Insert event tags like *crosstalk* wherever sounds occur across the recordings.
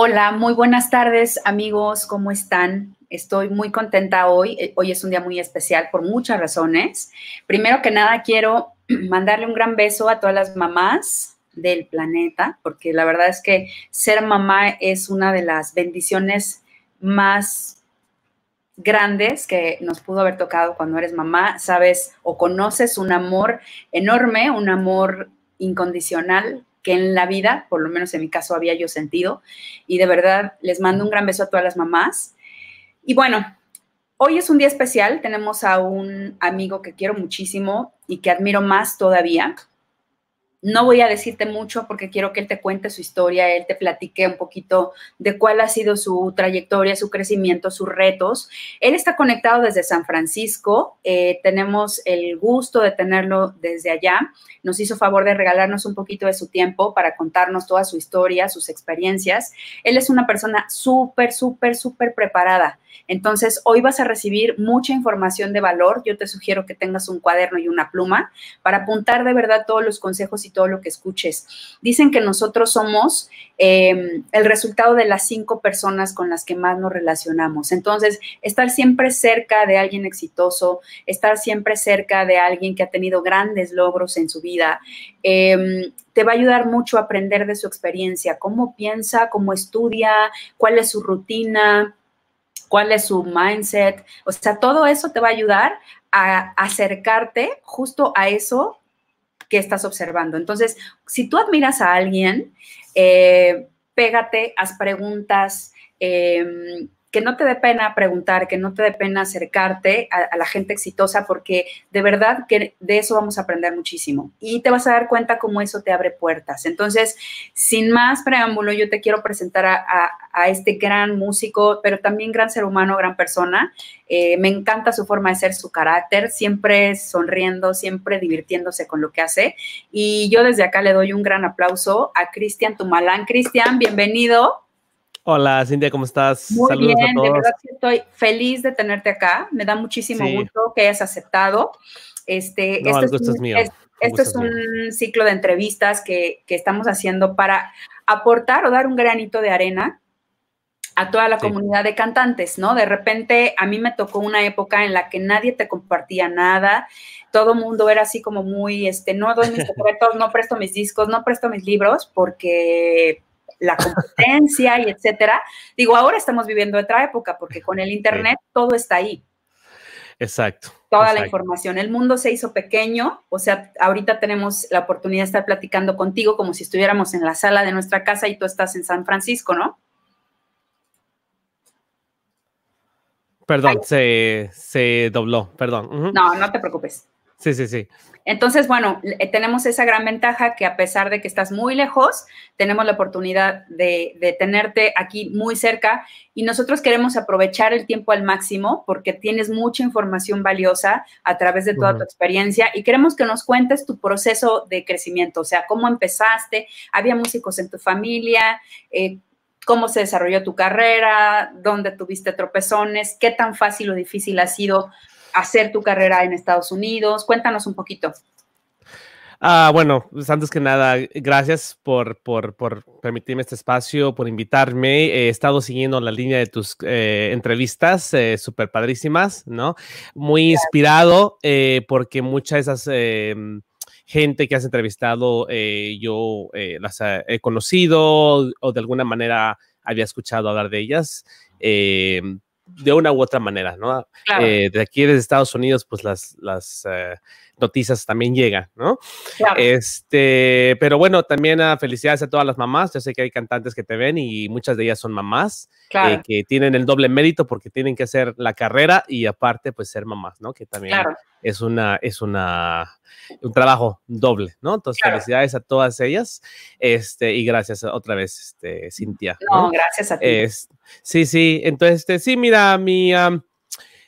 Hola, muy buenas tardes amigos, ¿cómo están? Estoy muy contenta hoy. Eh, hoy es un día muy especial por muchas razones. Primero que nada, quiero *clears throat* mandarle un gran beso a todas las mamás del planeta, porque la verdad es que ser mamá es una de las bendiciones más grandes que nos pudo haber tocado cuando eres mamá, sabes o conoces un amor enorme, un amor incondicional que en la vida, por lo menos en mi caso, había yo sentido. Y de verdad, les mando un gran beso a todas las mamás. Y bueno, hoy es un día especial. Tenemos a un amigo que quiero muchísimo y que admiro más todavía no voy a decirte mucho porque quiero que él te cuente su historia, él te platique un poquito de cuál ha sido su trayectoria, su crecimiento, sus retos. Él está conectado desde San Francisco, eh, tenemos el gusto de tenerlo desde allá. Nos hizo favor de regalarnos un poquito de su tiempo para contarnos toda su historia, sus experiencias. Él es una persona súper, súper, súper preparada entonces, hoy vas a recibir mucha información de valor. Yo te sugiero que tengas un cuaderno y una pluma para apuntar de verdad todos los consejos y todo lo que escuches. Dicen que nosotros somos em, el resultado de las cinco personas con las que más nos relacionamos. Entonces, estar siempre cerca de alguien exitoso, estar siempre cerca de alguien que ha tenido grandes logros en su vida, em, te va a ayudar mucho a aprender de su experiencia, cómo piensa, cómo estudia, cuál es su rutina, cuál es su mindset. O sea, todo eso te va a ayudar a acercarte justo a eso que estás observando. Entonces, si tú admiras a alguien, eh, pégate, haz preguntas. Em, que no te dé pena preguntar, que no te dé pena acercarte a, la gente exitosa, porque de verdad que de eso vamos a aprender muchísimo y te vas a dar cuenta cómo eso te abre puertas. Entonces, sin más preámbulo, yo te quiero presentar a, este gran músico, pero también gran ser humano, gran persona. Eh, me encanta su forma de ser, su carácter, siempre sonriendo, siempre divirtiéndose con lo que hace. Y yo desde acá le doy un gran aplauso a Cristian Tumalán. Cristian, bienvenido. Hola Cintia, ¿cómo estás? Muy bien, de verdad estoy feliz de tenerte acá. Me da muchísimo gusto que hayas aceptado. Este, este es, un, este es un ciclo de entrevistas que, estamos haciendo para aportar o dar un granito de arena a toda la comunidad de cantantes, ¿no? De repente a mí me tocó una época en la que nadie te compartía nada, todo mundo era así como muy, este, no doy mis secretos, no presto mis discos, no presto mis libros, porque la competencia y etcétera. Digo, ahora estamos viviendo otra época porque con el Internet todo está ahí. Exacto. Toda la información. El mundo se hizo pequeño, o sea, ahorita tenemos la oportunidad de estar platicando contigo como si estuviéramos en la sala de nuestra casa y tú estás en San Francisco, ¿no? Perdón, se, dobló, perdón. No, no te preocupes. Sí, sí, sí. Entonces, bueno, eh, tenemos esa gran ventaja que a pesar de que estás muy lejos, tenemos la oportunidad de, tenerte aquí muy cerca y nosotros queremos aprovechar el tiempo al máximo porque tienes mucha información valiosa a través de toda tu experiencia y queremos que nos cuentes tu proceso de crecimiento, o sea, cómo empezaste, había músicos en tu familia, eh, cómo se desarrolló tu carrera, dónde tuviste tropezones, qué tan fácil o difícil ha sido hacer tu carrera en Estados Unidos? Cuéntanos un poquito. Ah, bueno, pues antes que nada, gracias por, permitirme este espacio, por invitarme. He estado siguiendo la línea de tus eh, entrevistas, eh, súper padrísimas, ¿no? Muy inspirado eh, porque mucha de esas em, gente que has entrevistado, yo las he conocido o de alguna manera había escuchado hablar de ellas. Em, de una u otra manera, ¿no? Eh, de aquí de Estados Unidos, pues las, las eh, noticias también llega, ¿no? Claro. Este, pero bueno, también ah, felicidades a todas las mamás. Yo sé que hay cantantes que te ven y muchas de ellas son mamás eh, que tienen el doble mérito porque tienen que hacer la carrera y aparte pues ser mamás, ¿no? Que también es una es una un trabajo doble, ¿no? Entonces felicidades a todas ellas. Este, y gracias otra vez este Cintia. No, gracias a ti. sí, sí, entonces este, sí, mira, mi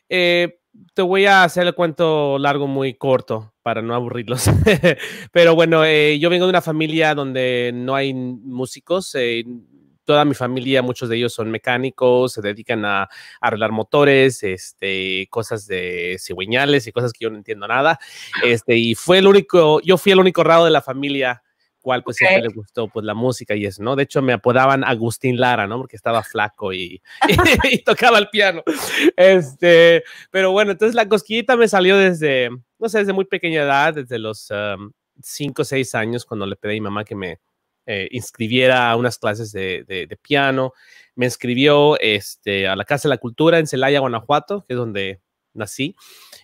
eh, te voy a hacer el cuento largo muy corto para no aburrirlos. *laughs* Pero bueno, eh, yo vengo de una familia donde no hay músicos. Eh, toda mi familia, muchos de ellos son mecánicos, se dedican a, arreglar motores, este, cosas de cigüeñales y cosas que yo no entiendo nada. Este, y fue el único, yo fui el único raro de la familia cual pues siempre le gustó pues la música y eso, ¿no? De hecho me apodaban Agustín Lara, ¿no? Porque estaba flaco *laughs* y, tocaba el piano. Este, pero bueno, entonces la cosquillita me salió desde, no sé, desde muy pequeña edad, desde los um, cinco o seis años cuando le pedí a mi mamá que me eh, inscribiera a unas clases de, piano. Me inscribió este, a la Casa de la Cultura en Celaya, Guanajuato, que es donde nací.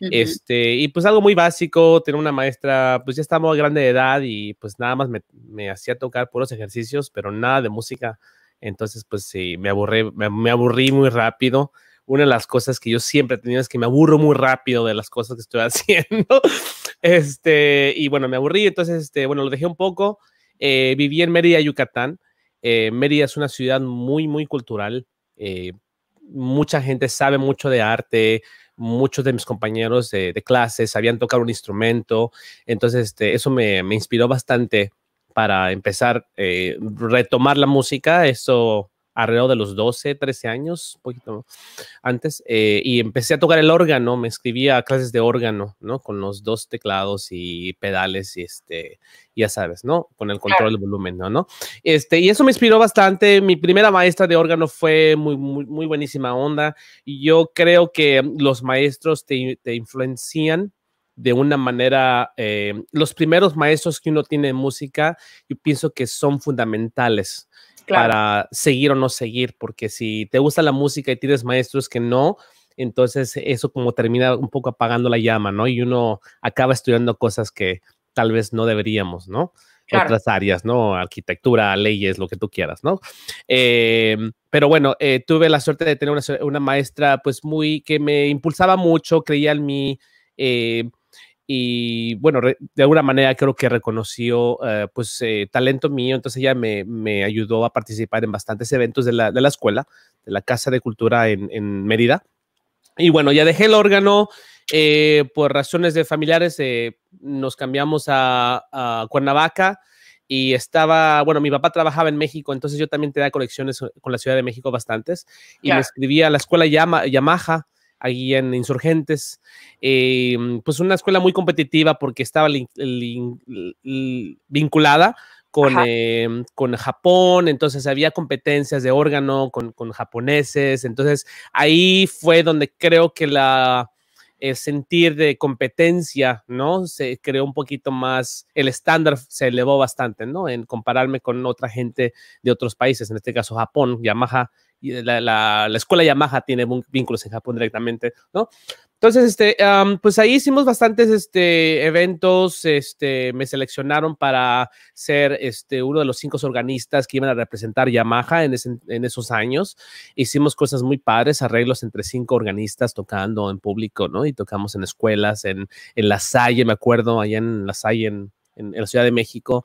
este, y pues algo muy básico, tener una maestra, pues ya muy grande de edad y pues nada más me, hacía tocar puros ejercicios, pero nada de música. Entonces, pues sí, me aburrí, muy rápido una de las cosas que yo siempre he tenido es que me aburro muy rápido de las cosas que estoy *laughs* haciendo. Este, y bueno, me aburrí, entonces, este, bueno, lo dejé un poco. Eh, viví en Mérida, Yucatán. Eh, Mérida es una ciudad muy, muy cultural. Eh, mucha gente sabe mucho de arte, muchos de mis compañeros de, clases sabían tocar un instrumento, entonces este, eso me, inspiró bastante para empezar, eh, retomar la música, eso alrededor de los 12, 13 años, poquito antes, eh, y empecé a tocar el órgano, me escribía clases de órgano, ¿no? Con los dos teclados y pedales y este, ya sabes, ¿no? Con el control del volumen, ¿no? Este, y eso me inspiró bastante. Mi primera maestra de órgano fue muy, muy, muy buenísima onda. Y yo creo que los maestros te, te influencian de una manera, eh, los primeros maestros que uno tiene en música, yo pienso que son fundamentales para seguir o no seguir, porque si te gusta la música y tienes maestros que no, entonces eso como termina un poco apagando la llama, ¿no? Y uno acaba estudiando cosas que tal vez no deberíamos, ¿no? Otras áreas, ¿no? Arquitectura, leyes, lo que tú quieras, ¿no? Em, pero bueno, eh, tuve la suerte de tener una, maestra pues muy que me impulsaba mucho, creía en mí. Eh, y bueno, de alguna manera creo que reconoció eh, pues eh, talento mío, entonces ella me, me, ayudó a participar en bastantes eventos de la, de la escuela, de la Casa de Cultura en, en Mérida. Y bueno, ya dejé el órgano, eh, por razones de familiares nos cambiamos a, a, Cuernavaca y estaba, bueno, mi papá trabajaba en México, entonces yo también tenía conexiones con la Ciudad de México bastantes y me escribía a la escuela Yamaha allí en Insurgentes. Eh, pues una escuela muy competitiva porque estaba vinculada em, con, Japón, entonces había competencias de órgano con, japoneses, entonces ahí fue donde creo que la el sentir de competencia, ¿no? Se creó un poquito más, el estándar se elevó bastante, ¿no? En compararme con otra gente de otros países, en este caso Japón, Yamaha la, la, la, escuela Yamaha tiene vínculos en Japón directamente, ¿no? Entonces, este, pues ahí hicimos bastantes este, eventos, este, me seleccionaron para ser este, uno de los cinco organistas que iban a representar Yamaha en, esos años. Hicimos cosas muy padres, arreglos entre cinco organistas tocando en público, ¿no? Y tocamos en escuelas, en, en La Salle, me acuerdo, allá en La Salle, en, en la Ciudad de México.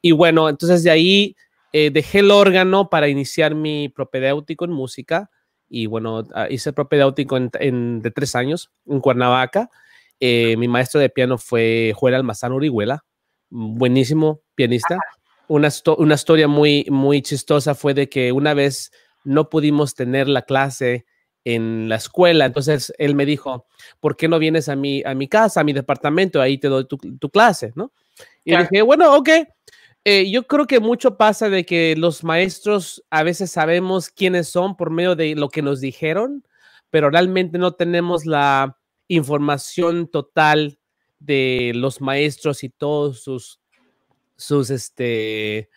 Y bueno, entonces de ahí eh, dejé el órgano para iniciar mi propedéutico en música y bueno, ah, hice propedéutico en, de tres años en Cuernavaca. Eh, mi maestro de piano fue Juan Almazán Urihuela. buenísimo pianista. Una, historia muy, muy chistosa fue de que una vez no pudimos tener la clase en la escuela, entonces él me dijo, ¿por qué no vienes a mi, a mi casa, a mi departamento, ahí te doy tu, tu clase, ¿no? Y yo, dije, bueno, ok. Eh, yo creo que mucho pasa de que los maestros a veces sabemos quiénes son por medio de lo que nos dijeron, pero realmente no tenemos la información total de los maestros y todos sus, sus, este,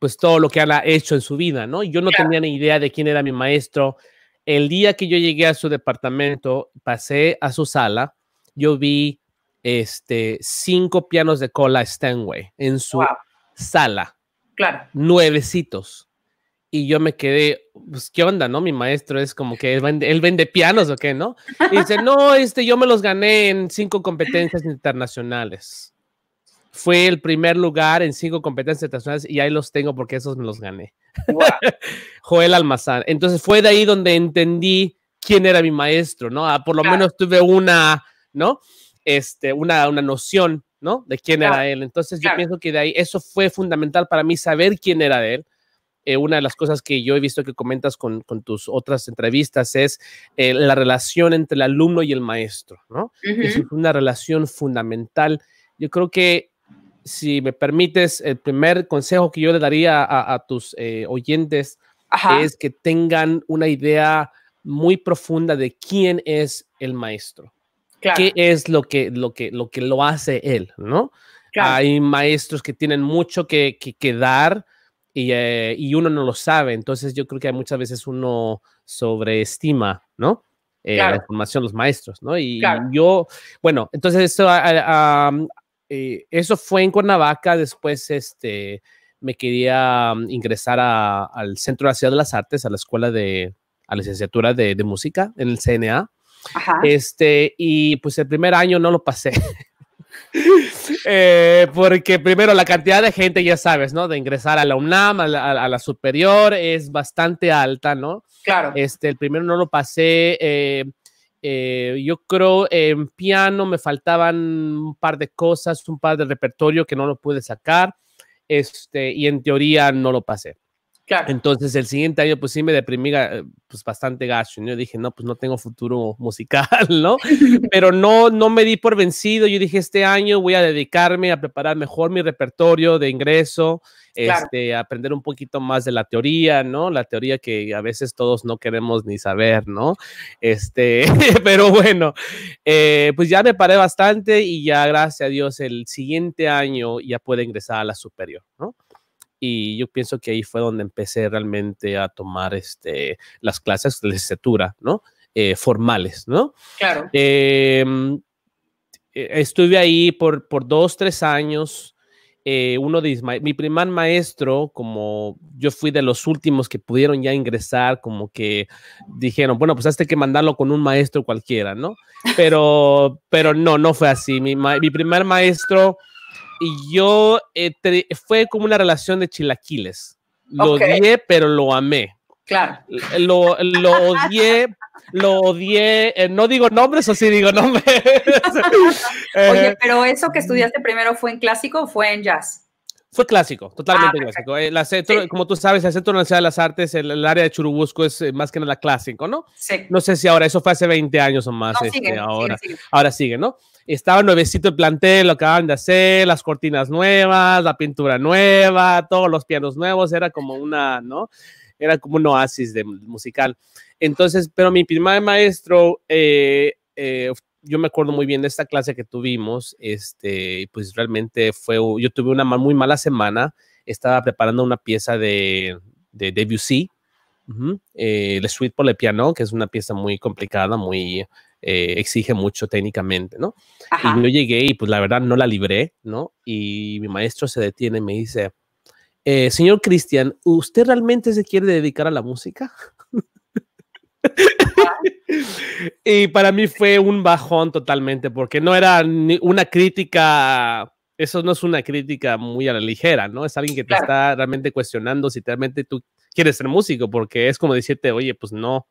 pues todo lo que han hecho en su vida, ¿no? Yo no tenía ni idea de quién era mi maestro. El día que yo llegué a su departamento, pasé a su sala, yo vi este, cinco pianos de cola Stanway en su sala. Claro. Nuevecitos. Y yo me quedé, pues, ¿qué onda, no? Mi maestro es como que él vende, pianos o qué, ¿no? Y dice, no, este, yo me los gané en cinco competencias internacionales. Fue el primer lugar en cinco competencias internacionales y ahí los tengo porque esos me los gané. *laughs* Joel Almazán. Entonces fue de ahí donde entendí quién era mi maestro, ¿no? Ah, por lo menos tuve una, ¿no? Este, una, una noción ¿no? De quién era él. Entonces yo pienso que de ahí eso fue fundamental para mí saber quién era él. Eh, una de las cosas que yo he visto que comentas con, tus otras entrevistas es eh, la relación entre el alumno y el maestro, ¿no? Es una relación fundamental. Yo creo que, si me permites, el primer consejo que yo le daría a, tus eh, oyentes es que tengan una idea muy profunda de quién es el maestro. ¿Qué es lo que, lo, que, lo que lo hace él? ¿no? Hay maestros que tienen mucho que, dar eh, y, uno no lo sabe. Entonces yo creo que muchas veces uno sobreestima, ¿no? Eh, la formación, los maestros, ¿no? Y yo, bueno, entonces eso, ah, ah, eh, eso fue en Cuernavaca, después este, me quería mm, ingresar al Centro de la Ciudad de las Artes, a la escuela de, a la licenciatura de, de música en el CNA. Este, y pues el primer año no lo pasé. *laughs* Eh, porque primero la cantidad de gente, ya sabes, ¿no? De ingresar a la UNAM, a la, superior, es bastante alta, ¿no? Claro. Este, el primero no lo pasé. Eh, eh, yo creo en piano me faltaban un par de cosas, un par de repertorio que no lo pude sacar. Este, y en teoría no lo pasé. Entonces el siguiente año pues sí me deprimí eh, pues bastante gacho, Yo dije, no, pues no tengo futuro musical, *laughs* ¿no? Pero no, no me di por vencido, yo dije, este año voy a dedicarme a preparar mejor mi repertorio de ingreso, este, a aprender un poquito más de la teoría, ¿no? La teoría que a veces todos no queremos ni saber, ¿no? Este, *laughs* pero bueno, eh, pues ya me paré bastante y ya gracias a Dios el siguiente año ya puedo ingresar a la superior, ¿no? y yo pienso que ahí fue donde empecé realmente a tomar este, las clases de licenciatura, ¿no? Eh, formales, ¿no? Claro. Em, e, estuve ahí por, por dos, tres años. Eh, uno de mi primer maestro, como yo fui de los últimos que pudieron ya ingresar, como que dijeron, bueno, pues hasta que mandarlo con un maestro cualquiera, ¿no? Pero, pero no, no fue así. Mi, mi primer maestro y yo eh, fue como una relación de chilaquiles. Lo odié, pero lo amé. Claro. Lo, lo odié, lo odié. Eh, no digo nombres o sí digo nombres. *laughs* Oye, eh, pero eso que estudiaste primero fue en clásico o fue en jazz? Fue clásico, totalmente ah, clásico. Como tú sabes, el Centro Nacional de las Artes, el, área de Churubusco es eh, más que nada clásico, ¿no? Sí. No sé si ahora, eso fue hace 20 años o más. Este, ahora, sigue, ahora sigue, ¿no? Estaba nuevecito el plantel, lo acababan de hacer, las cortinas nuevas, la pintura nueva, todos los pianos nuevos, era como una, ¿no? Era como un oasis de musical. Entonces, pero mi primer maestro eh, eh, yo me acuerdo muy bien de esta clase que tuvimos, este, pues realmente fue, yo tuve una muy mala semana, estaba preparando una pieza de, de Debussy, eh, el Le Suite por el Piano, que es una pieza muy complicada, muy, eh, exige mucho técnicamente, ¿no? Y yo llegué y pues la verdad no la libré, ¿no? Y mi maestro se detiene y me dice, eh, señor Cristian, ¿usted realmente se quiere dedicar a la música? y para mí fue un bajón totalmente, porque no era una crítica, eso no es una crítica muy a la ligera, ¿no? Es alguien que te está realmente cuestionando si realmente tú quieres ser músico, porque es como decirte, oye, pues no,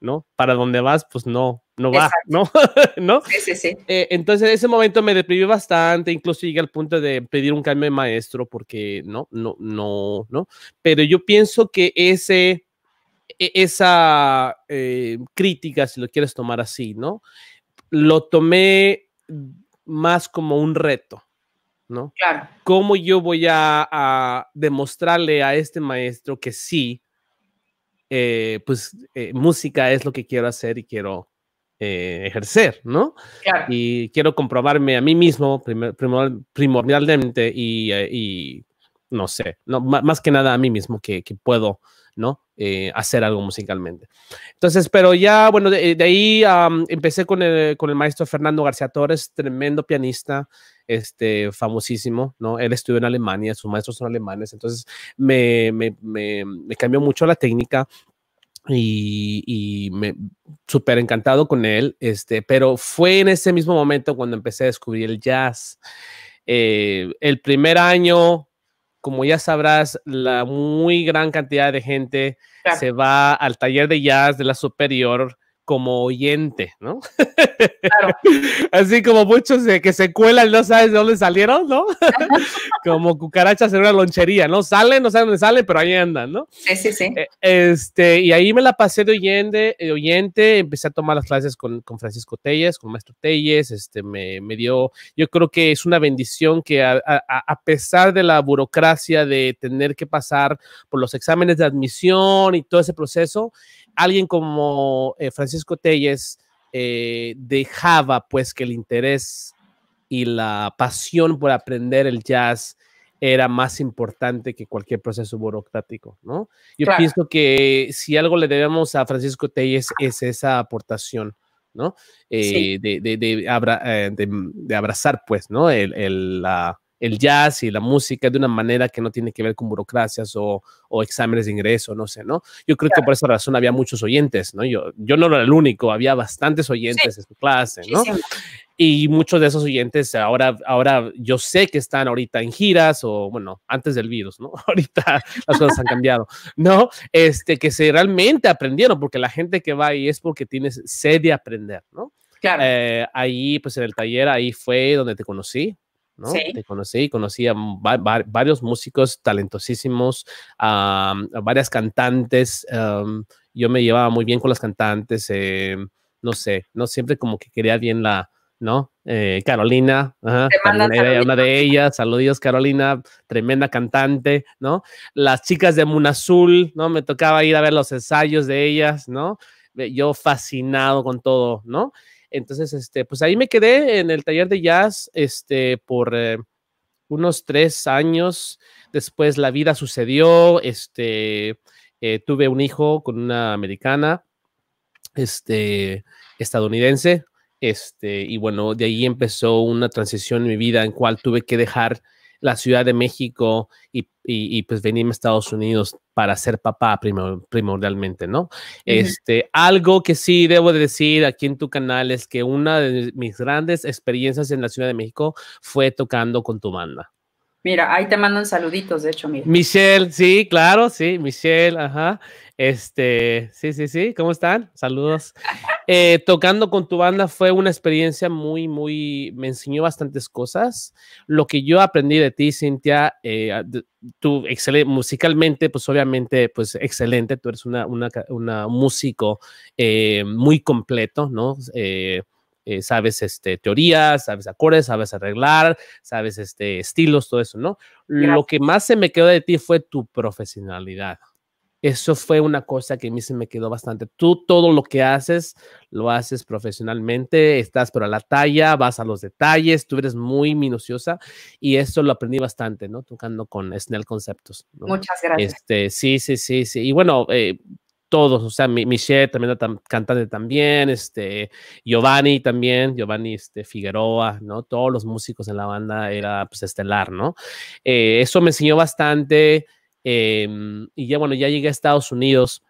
¿no? Para dónde vas, pues no, no va, ¿no? *laughs* ¿no? Sí, sí, sí. Eh, entonces, en ese momento me deprimí bastante, incluso llegué al punto de pedir un cambio de maestro, porque no, no, no, no. Pero yo pienso que ese e-, esa eh, crítica, si lo quieres tomar así, ¿no? Lo tomé más como un reto, ¿no? Claro. ¿Cómo yo voy a, demostrarle a este maestro que sí, eh, pues eh, música es lo que quiero hacer y quiero ejercer, ¿no? Y quiero comprobarme a mí mismo primordialmente y no sé, no, más que nada a mí mismo que, puedo, ¿no? Eh, hacer algo musicalmente. Entonces, pero ya, bueno, de, eh, ahí empecé con el, maestro Fernando García Torres, tremendo pianista, este, famosísimo, ¿no? Él estudió en Alemania, sus maestros son alemanes, entonces me, cambió mucho la técnica y, me súper encantado con él, este, pero fue en ese mismo momento cuando empecé a descubrir el jazz. Eh, el primer año como ya sabrás, la muy gran cantidad de gente se va al taller de jazz de la superior como oyente, ¿no? *laughs* Así como muchos de que se cuelan, no sabes de dónde salieron, ¿no? *laughs* como cucarachas en una lonchería, ¿no? Salen, no saben dónde salen, pero ahí andan, ¿no? Sí, sí, sí. Eh, este, y ahí me la pasé de oyente, eh, oyente empecé a tomar las clases con, Francisco Telles, con Maestro Telles, este, me, dio, yo creo que es una bendición que a pesar de la burocracia de tener que pasar por los exámenes de admisión y todo ese proceso, alguien como eh, Francisco Telles eh, dejaba pues que el interés y la pasión por aprender el jazz era más importante que cualquier proceso burocrático, ¿no? Yo pienso que si algo le debemos a Francisco Telles es esa aportación, ¿no? Eh, de, de, abrazar, pues, ¿no? la, el jazz y la música de una manera que no tiene que ver con burocracias o, exámenes de ingreso, no sé, ¿no? Yo creo que por esa razón había muchos oyentes, ¿no? Yo, yo no era el único, había bastantes oyentes en su clase, ¿no? Y muchos de esos oyentes ahora, ahora yo sé que están ahorita en giras o, bueno, antes del virus, ¿no? *laughs* Ahorita las cosas han cambiado, ¿no? Este, que se realmente aprendieron, porque la gente que va ahí es porque tienes sed de aprender, ¿no? Claro. Eh, ahí, pues en el taller, ahí fue donde te conocí, te conocí, conocí a varios músicos talentosísimos, a, varias cantantes. yo me llevaba muy bien con las cantantes, eh, no sé, no siempre como que quería bien la, ¿no? Eh, Carolina, ajá, una de ellas, saludos Carolina, tremenda cantante, ¿no? Las chicas de Munazul, ¿no? Me tocaba ir a ver los ensayos de ellas, ¿no? Yo fascinado con todo, ¿no? Entonces, este, pues ahí me quedé en el taller de jazz, este, por eh, unos tres años. Después la vida sucedió, este, eh, tuve un hijo con una americana, este, estadounidense, este, y bueno, de ahí empezó una transición en mi vida en cual tuve que dejar la Ciudad de México y, y, pues venirme a Estados Unidos para ser papá primor, primordialmente, ¿no? Este, algo que sí debo decir aquí en tu canal es que una de mis grandes experiencias en la Ciudad de México fue tocando con tu banda. Mira, ahí te mandan saluditos, de hecho, Michelle, sí, claro, sí, Michelle, ajá. Este, sí, sí, sí, ¿cómo están? Saludos. Eh, tocando con tu banda fue una experiencia muy, muy, me enseñó bastantes cosas. Lo que yo aprendí de ti, Cintia, eh, tú excelente, musicalmente, pues obviamente, pues excelente, tú eres una, una, una músico eh, muy completo, ¿no? sabes este, teorías, sabes acordes, sabes arreglar, sabes este, estilos, todo eso, ¿no? Lo que más se me quedó de ti fue tu profesionalidad. Eso fue una cosa que a mí se me quedó bastante. Tú todo lo que haces, lo haces profesionalmente, estás pero a la talla, vas a los detalles, tú eres muy minuciosa y eso lo aprendí bastante, ¿no? Tocando con Snell Conceptos. Muchas gracias. Este, sí, sí, sí, sí. Y bueno, eh, todos, o sea, Michelle también cantante también, este, Giovanni también, Giovanni este, Figueroa, ¿no? Todos los músicos en la banda era pues estelar, ¿no? Eh, eso me enseñó bastante Em, y ya bueno, ya llegué a Estados Unidos.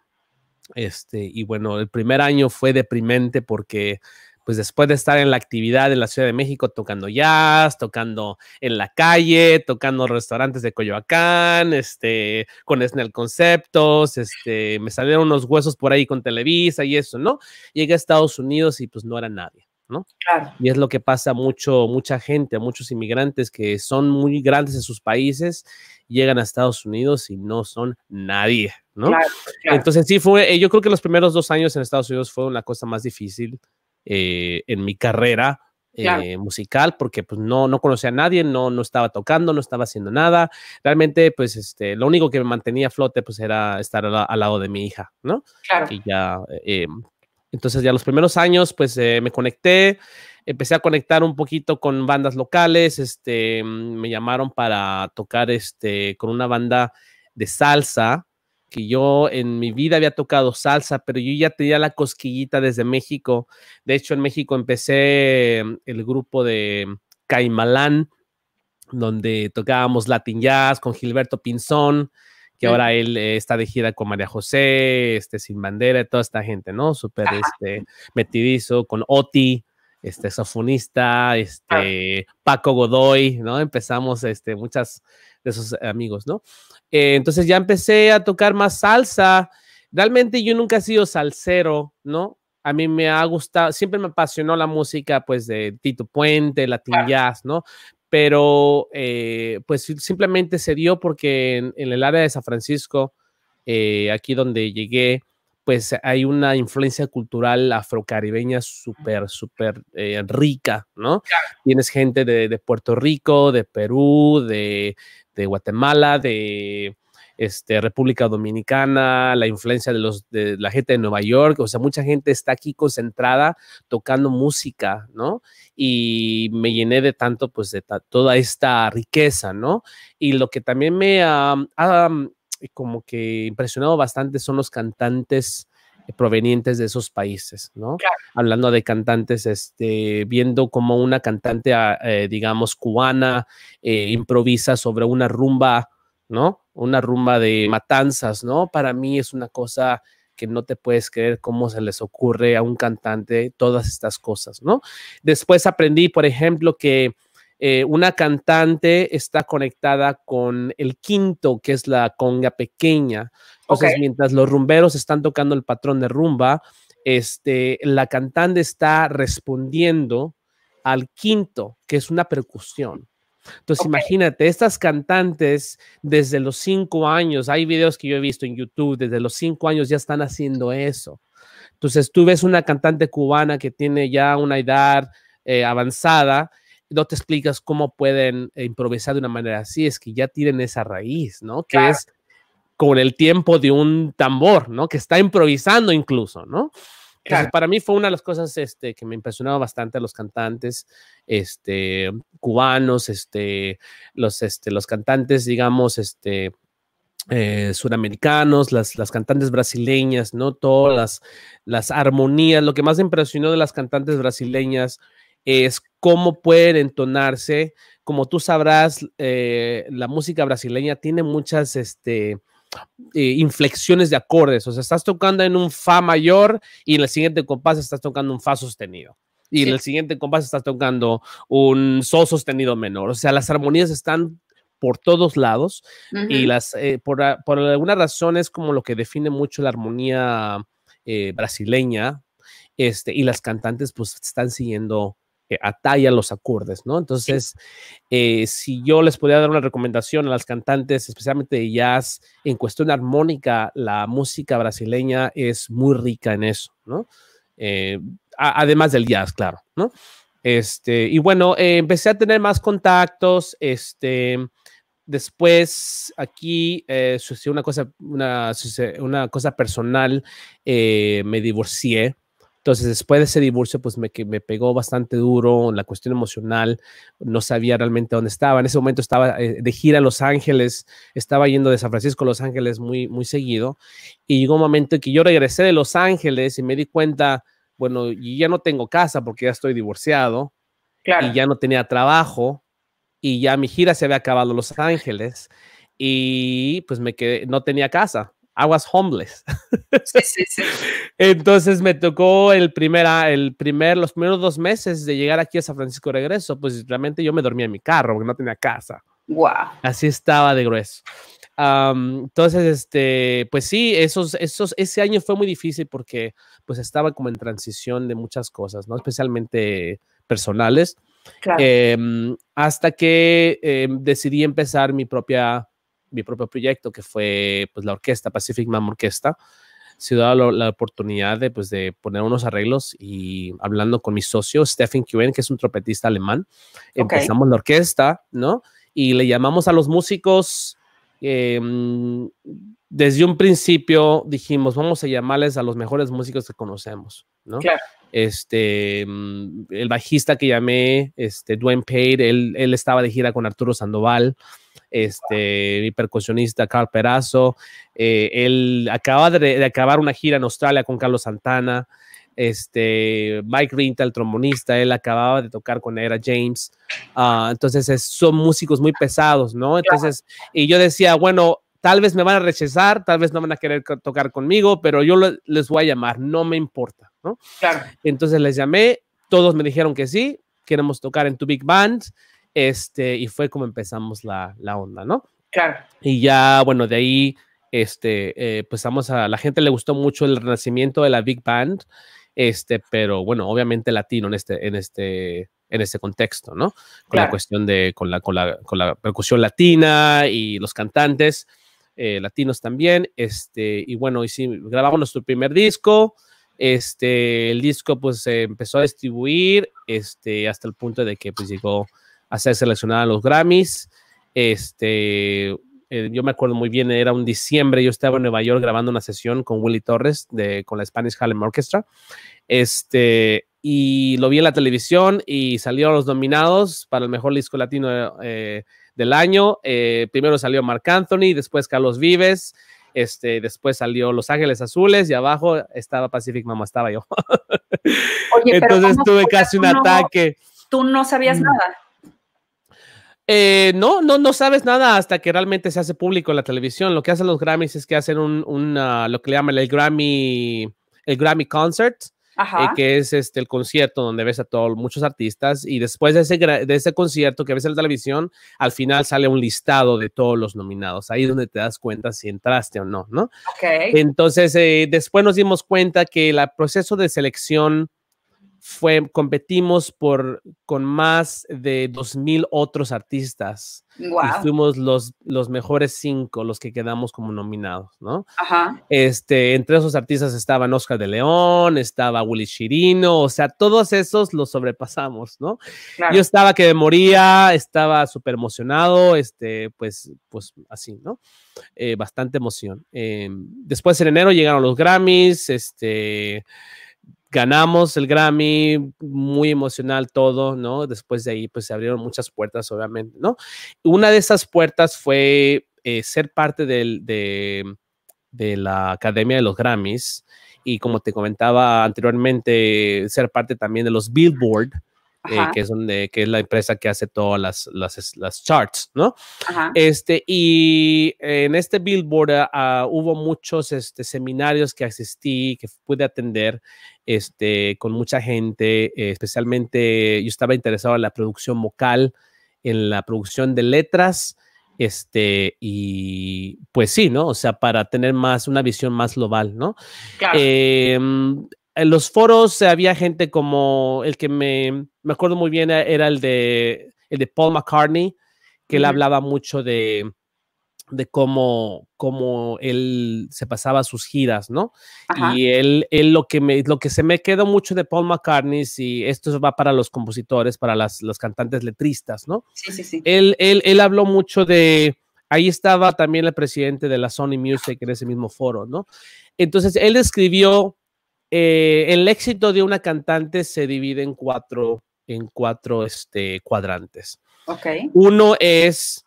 Este, y bueno, el primer año fue deprimente porque pues después de estar en la actividad en la Ciudad de México tocando jazz, tocando en la calle, tocando restaurantes de Coyoacán, este, con Snell Conceptos, este, me salieron unos huesos por ahí con Televisa y eso, ¿no? Llegué a Estados Unidos y pues no era nadie. ¿no? Claro. Y es lo que pasa mucho, mucha gente, a muchos inmigrantes que son muy grandes en sus países, llegan a Estados Unidos y no son nadie, ¿no? Claro, Entonces sí fue, eh, yo creo que los primeros dos años en Estados Unidos fue una cosa más difícil eh, en mi carrera. Eh, musical porque pues no no conocía a nadie no no estaba tocando no estaba haciendo nada realmente pues este lo único que me mantenía a flote pues era estar al, lado de mi hija no y ya em, entonces ya los primeros años, pues eh, me conecté, empecé a conectar un poquito con bandas locales, este, mm, me llamaron para tocar este, con una banda de salsa, que yo en mi vida había tocado salsa, pero yo ya tenía la cosquillita desde México. De hecho, en México empecé mm, el grupo de mm, Caimalán, donde tocábamos Latin Jazz con Gilberto Pinzón que ahora él eh, está de gira con María José, este, Sin Bandera, toda esta gente, ¿no? Súper este, metidizo, con Oti, este, saxofonista, este, Paco Godoy, ¿no? Empezamos, este, muchas de sus amigos, ¿no? Eh, entonces ya empecé a tocar más salsa. Realmente yo nunca he sido salsero, ¿no? a mí me ha gustado, siempre me apasionó la música, pues, de Tito Puente, Latin Jazz, ¿no? pero eh, pues simplemente se dio porque en, el área de San Francisco, eh, aquí donde llegué, pues hay una influencia cultural afrocaribeña súper, súper eh, rica, ¿no? Tienes gente de, Puerto Rico, de Perú, de Guatemala, de, este, República Dominicana, la influencia de, los, de la gente de Nueva York, o sea, mucha gente está aquí concentrada tocando música, ¿no? Y me llené de tanto, pues, de toda esta riqueza, ¿no? Y lo que también me ha mm, mm, como que impresionado bastante son los cantantes provenientes de esos países, ¿no? Hablando de cantantes, este, viendo como una cantante, ah, eh, digamos, cubana, eh, improvisa sobre una rumba ¿no? Una rumba de matanzas, ¿no? Para mí es una cosa que no te puedes creer cómo se les ocurre a un cantante todas estas cosas, ¿no? Después aprendí, por ejemplo, que eh, una cantante está conectada con el quinto, que es la conga pequeña. mientras los rumberos están tocando el patrón de rumba, este, la cantante está respondiendo al quinto, que es una percusión. Entonces, imagínate, estas cantantes desde los cinco años, hay videos que yo he visto en YouTube, desde los cinco años ya están haciendo eso. Entonces, tú ves una cantante cubana que tiene ya una edad eh, avanzada, no te explicas cómo pueden eh, improvisar de una manera así, es que ya tienen esa raíz, ¿no? Que es con el tiempo de un tambor, ¿no? Que está improvisando incluso, ¿no? para mí fue una de las cosas este, que me impresionaba bastante a los cantantes este, cubanos, este, los, cantantes, digamos, este, eh, suramericanos, las, cantantes brasileñas, ¿no? Todas las, armonías. Lo que más me impresionó de las cantantes brasileñas es cómo pueden entonarse. Como tú sabrás, eh, la música brasileña tiene muchas, eh, inflexiones de acordes. O sea, estás tocando en un Fa mayor y en el siguiente compás estás tocando un Fa sostenido. Y en el siguiente compás estás tocando un Sol sostenido menor. O sea, las armonías están por todos lados y las, eh, ah, por, alguna razón es como lo que define mucho la armonía eh, brasileña. Este, y las cantantes pues están siguiendo que eh, atalla los acordes, ¿no? Entonces, eh, si yo les podía dar una recomendación a las cantantes, especialmente de jazz, en cuestión armónica, la música brasileña es muy rica en eso, ¿no? Eh, además del jazz, claro, ¿no? Este, y bueno, empecé a tener más contactos, este, después aquí sucedió una cosa, una, una cosa personal, me divorcié, entonces, después de ese divorcio, pues me, me pegó bastante duro la cuestión emocional, no sabía realmente dónde estaba. En ese momento estaba eh, de gira a Los Ángeles, estaba yendo de San Francisco a Los Ángeles muy, muy seguido. Y llegó un momento en que yo regresé de Los Ángeles y me di cuenta, bueno, ya no tengo casa porque ya estoy divorciado y ya no tenía trabajo y ya mi gira se había acabado en Los Ángeles y pues me quedé, no tenía casa aguas was homeless. *laughs* Entonces me tocó el primer, el primer, los primeros dos meses de llegar aquí a San Francisco de Regreso, pues realmente yo me dormía en mi carro porque no tenía casa. Wow. Así estaba de grueso. entonces, este, pues sí, esos, esos, ese año fue muy difícil porque pues estaba como en transición de muchas cosas, ¿no? Especialmente personales. Em, hasta que em, decidí empezar mi propia mi propio proyecto, que fue pues, la orquesta, Pacific Mam Orquesta, se dio la, la, oportunidad de, pues, de poner unos arreglos y hablando con mi socio, Stephen Kuen, que es un trompetista alemán, empezamos la orquesta, ¿no? Y le llamamos a los músicos. Em, desde un principio dijimos, vamos a llamarles a los mejores músicos que conocemos, ¿no? Claro. Este, em, el bajista que llamé, este, Dwayne Pate, él, él, estaba de gira con Arturo Sandoval este, mi percusionista Carl Perazo, eh, él acababa de, acabar una gira en Australia con Carlos Santana, este, Mike Rinta, el trombonista, él acababa de tocar con Era James, ah, entonces son músicos muy pesados, ¿no? Entonces, y yo decía, bueno, tal vez me van a rechazar, tal vez no van a querer tocar conmigo, pero yo les voy a llamar, no me importa, ¿no? Entonces les llamé, todos me dijeron que sí, queremos tocar en tu big band, este, y fue como empezamos la, la onda, ¿no? Claro. Y ya, bueno, de ahí, este, eh, pues vamos a, la gente le gustó mucho el renacimiento de la Big Band, este, pero bueno, obviamente latino en este, en este, en este contexto, ¿no? Con la cuestión de, con la, con la, con la percusión latina y los cantantes eh, latinos también, este, y bueno, y sí, grabamos nuestro primer disco, este, el disco pues se empezó a distribuir, este, hasta el punto de que pues llegó a ser seleccionada a los Grammys. Este, eh, yo me acuerdo muy bien, era un diciembre, yo estaba en Nueva York grabando una sesión con Willy Torres de, con la Spanish Harlem Orchestra. Este, y lo vi en la televisión y salieron los nominados para el mejor disco latino eh, del año. Eh, primero salió Marc Anthony, después Carlos Vives, este, después salió Los Ángeles Azules y abajo estaba Pacific Mama, estaba yo. Entonces tuve casi un ataque. Tú no sabías mm. nada. Eh, no, no, no sabes nada hasta que realmente se hace público en la televisión. Lo que hacen los Grammys es que hacen un, lo que le llaman el Grammy, el Grammy Concert, eh, que es este el concierto donde ves a todos muchos artistas y después de ese, de ese concierto que ves en la televisión, al final sale un listado de todos los nominados. Ahí es donde te das cuenta si entraste o no, ¿no? Entonces, eh, después nos dimos cuenta que el proceso de selección fue, competimos por, con más de mil otros artistas. Y fuimos los, los mejores cinco, los que quedamos como nominados, ¿no? Este, entre esos artistas estaban Oscar de León, estaba Willy Chirino, o sea, todos esos los sobrepasamos, ¿no? Yo estaba que moría, estaba súper emocionado, este, pues, pues así, ¿no? Eh, bastante emoción. Em, después en enero llegaron los Grammys, este ganamos el Grammy, muy emocional todo, ¿no? Después de ahí, pues se abrieron muchas puertas, obviamente, ¿no? Una de esas puertas fue eh, ser parte de, de, la Academia de los Grammys y como te comentaba anteriormente, ser parte también de los Billboard, eh, que, es donde, que es la empresa que hace todas las, las, charts, ¿no? Este, y en este Billboard ah, ah, hubo muchos este, seminarios que asistí, que pude atender este, con mucha gente, eh, especialmente yo estaba interesado en la producción vocal, en la producción de letras, este, y pues sí, ¿no? O sea, para tener más, una visión más global, ¿no? Em, en los foros había gente como el que me me acuerdo muy bien, eh, era el de, el de Paul McCartney, que él hablaba mucho de, cómo, cómo, él se pasaba sus giras, ¿no? Y él, él lo, que me, lo que se me quedó mucho de Paul McCartney, si esto va para los compositores, para las, los cantantes letristas, ¿no? Sí, sí, sí. Él, él, él habló mucho de... Ahí estaba también el presidente de la Sony Music en ese mismo foro, ¿no? Entonces, él escribió, eh, el éxito de una cantante se divide en cuatro en cuatro este, cuadrantes. Uno es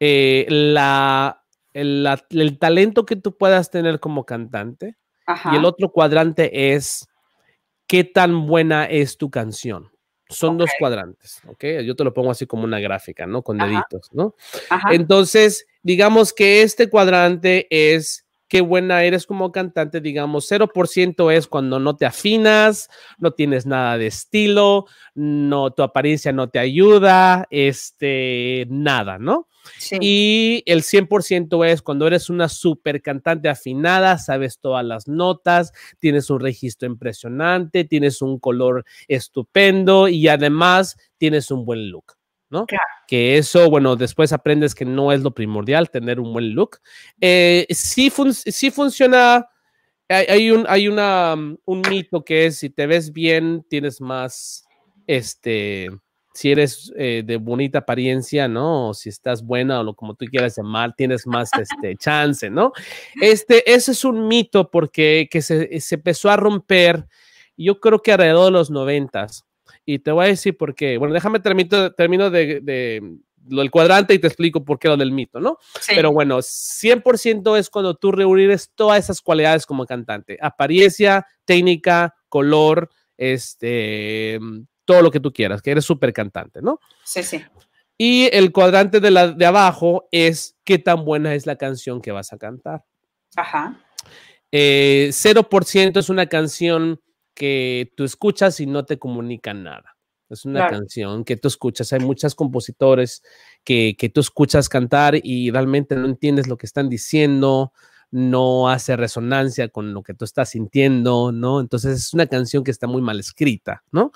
eh, la, el, talento que tú puedas tener como cantante. Y el otro cuadrante es qué tan buena es tu canción. Son dos cuadrantes, Yo te lo pongo así como una gráfica, ¿no? Con deditos, ¿no? Entonces, digamos que este cuadrante es qué buena eres como cantante, digamos, 0% es cuando no te afinas, no tienes nada de estilo, no tu apariencia no te ayuda, este nada, ¿no? Y el 100% es cuando eres una super cantante afinada, sabes todas las notas, tienes un registro impresionante, tienes un color estupendo y además tienes un buen look. ¿no? Que eso, bueno, después aprendes que no es lo primordial tener un buen look. Eh, si sí, funciona. Hay, un, hay una, mm, un mito que es si te ves bien, tienes más, este, si eres eh, de bonita apariencia, ¿no? O si estás buena o lo como tú quieras llamar, tienes más este, chance, ¿no? Este, ese es un mito porque se, se empezó a romper, yo creo que alrededor de los noventas, y te voy a decir por qué. Bueno, déjame terminar termino de, de lo del cuadrante y te explico por qué lo del mito, ¿no? Pero bueno, 100% es cuando tú reunires todas esas cualidades como cantante. Apariencia, técnica, color, este, todo lo que tú quieras, que eres súper cantante, ¿no? Sí, sí. Y el cuadrante de, la, de abajo es qué tan buena es la canción que vas a cantar. Ajá. 0% eh, es una canción que tú escuchas y no te comunican nada. Es una canción que tú escuchas. Hay muchos compositores que, tú escuchas cantar y realmente no entiendes lo que están diciendo, no hace resonancia con lo que tú estás sintiendo, ¿no? Entonces es una canción que está muy mal escrita, ¿no?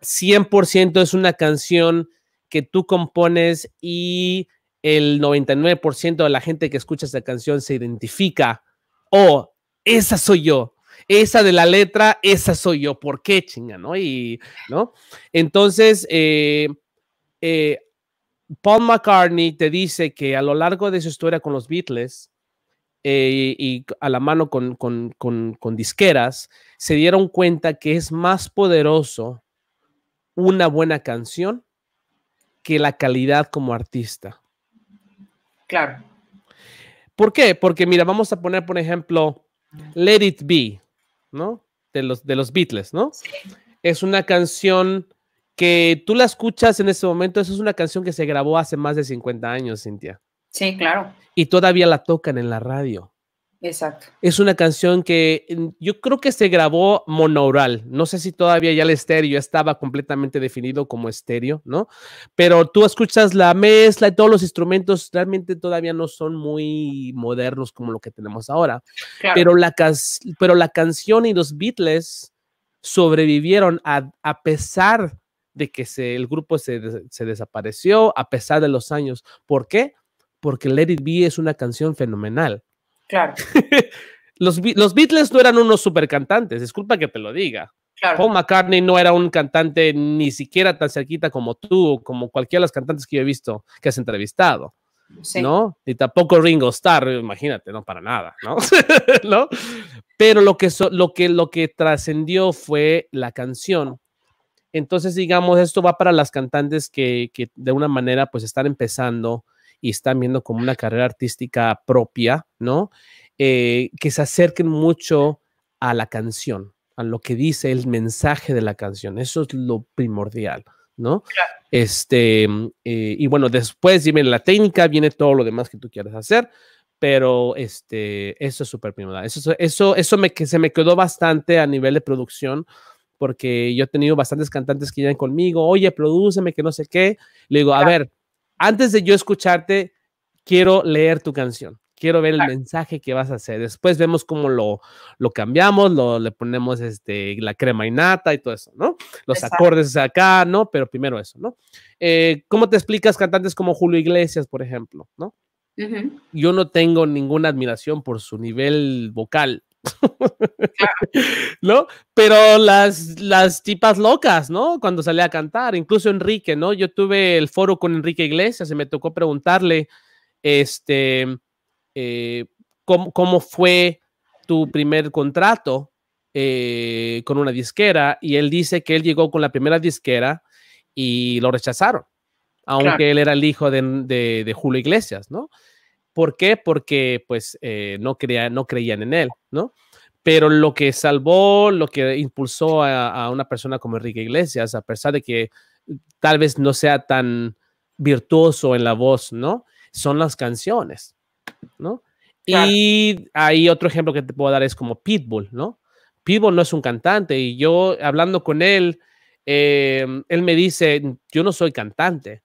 100% es una canción que tú compones y el 99% de la gente que escucha esa canción se identifica o oh, esa soy yo, esa de la letra, esa soy yo, ¿por qué chinga, no? Y, ¿no? Entonces, eh, eh, Paul McCartney te dice que a lo largo de su historia con los Beatles eh, y a la mano con, con disqueras, se dieron cuenta que es más poderoso una buena canción que la calidad como artista. Claro. ¿Por qué? Porque mira, vamos a poner, por ejemplo, Let It Be. ¿no? De los, de los Beatles, ¿no? Es una canción que tú la escuchas en ese momento, Esa es una canción que se grabó hace más de 50 años, Cintia. Sí, claro. Y todavía la tocan en la radio. Exacto. Es una canción que mm, yo creo que se grabó monoural. No sé si todavía ya el estéreo estaba completamente definido como estéreo, ¿no? Pero tú escuchas la mezcla y todos los instrumentos realmente todavía no son muy modernos como lo que tenemos ahora. Pero, la canción y los Beatles sobrevivieron a, pesar de que el grupo se, se desapareció, a pesar de los años. ¿Por qué? Porque Let It Be es una canción fenomenal *laughs* los, los, Beatles no eran unos super cantantes, disculpa que te lo diga. Paul McCartney no era un cantante ni siquiera tan cerquita como tú, como cualquiera de las cantantes que yo he visto que has entrevistado. ¿No? Ni tampoco Ringo Starr, imagínate, no para nada, ¿no? *laughs* Pero lo que, lo que, lo que trascendió fue la canción. Entonces, digamos, esto va para las cantantes que, que de una manera pues están empezando y están viendo como una carrera artística propia, ¿no? Eh, que se acerquen mucho a la canción, a lo que dice el mensaje de la canción. Eso es lo primordial, ¿no? Este, mm, eh, y bueno, después viene la técnica, viene todo lo demás que tú quieras hacer, pero este, eso es súper primordial. Eso, eso, eso me, se me quedó bastante a nivel de producción, porque yo he tenido bastantes cantantes que llegan conmigo, oye, prodúceme, que no sé qué. Le digo, a ver, antes de yo escucharte, quiero leer tu canción. Quiero ver el mensaje que vas a hacer. Después vemos cómo lo, lo cambiamos, le ponemos este, la crema y nata y todo eso, ¿no? Los acordes acá, ¿no? Pero primero eso, ¿no? Eh, ¿Cómo te explicas cantantes como Julio Iglesias, por ejemplo, ¿no? Yo no tengo ninguna admiración por su nivel vocal, *laughs* ¿No? Pero las, las tipas locas, ¿no? Cuando salía a cantar, incluso Enrique, ¿no? Yo tuve el foro con Enrique Iglesias y me tocó preguntarle, este, eh, ¿cómo, fue tu primer contrato eh, con una disquera? Y él dice que él llegó con la primera disquera y lo rechazaron, aunque él era el hijo de, de Julio Iglesias, ¿no? ¿Por qué? Porque pues eh, no, no creían en él, ¿no? Pero lo que salvó, lo que impulsó a, una persona como Enrique Iglesias, a pesar de que eh, tal vez no sea tan virtuoso en la voz, ¿no? Son las canciones, ¿no? Y hay otro ejemplo que te puedo dar es como Pitbull, ¿no? Pitbull no es un cantante y yo hablando con él, eh, él me dice, yo no soy cantante,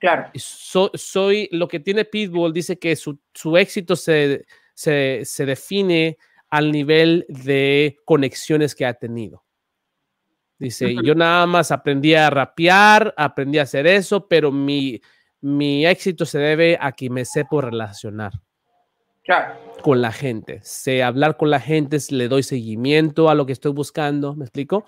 Claro. soy lo que tiene Pitbull, dice que su, éxito se, se, define al nivel de conexiones que ha tenido. Dice, yo nada más aprendí a rapear, aprendí a hacer eso, pero mi, mi éxito se debe a que me por relacionar. Con la gente. Sé hablar con la gente, le doy seguimiento a lo que estoy buscando, ¿me explico?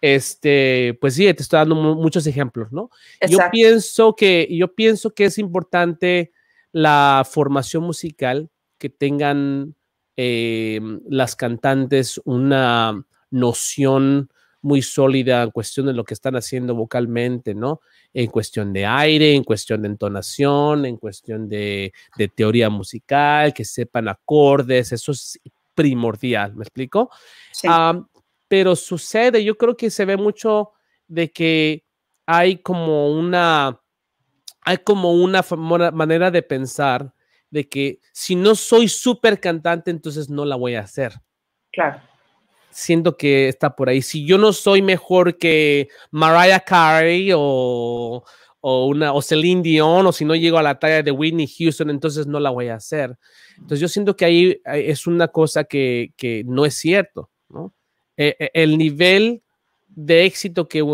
Este, pues sí, te estoy dando muchos ejemplos, ¿no? Yo pienso que yo pienso que es importante la formación musical que tengan em, las cantantes una noción muy sólida en cuestión de lo que están haciendo vocalmente, ¿no? En cuestión de aire, en cuestión de entonación, en cuestión de, teoría musical, que sepan acordes, eso es primordial, ¿me explico? Sí. pero sucede, yo creo que se ve mucho de que hay como una, hay como una manera de pensar de que si no soy súper cantante, entonces no la voy a hacer. Claro siento que está por ahí. Si yo no soy mejor que Mariah Carey o, una, o Celine Dion, o si no llego a la talla de Whitney Houston, entonces no la voy a hacer. Entonces yo siento que ahí es una cosa que, no es cierto, eh, eh, el nivel de éxito que,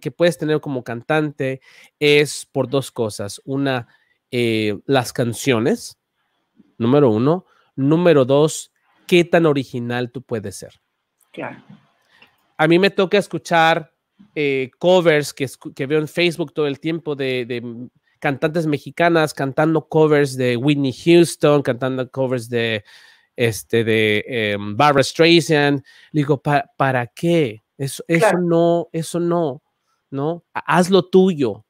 que, puedes tener como cantante es por dos cosas. Una, eh, las canciones, número uno. Número dos, qué tan original tú puedes ser. A mí me toca escuchar eh, covers que, veo en Facebook todo el tiempo de, cantantes mexicanas cantando covers de Whitney Houston, cantando covers de, este, de em, Barbara Streisand. digo, ¿para, qué? Eso, eso no, eso no, ¿no? Haz lo tuyo,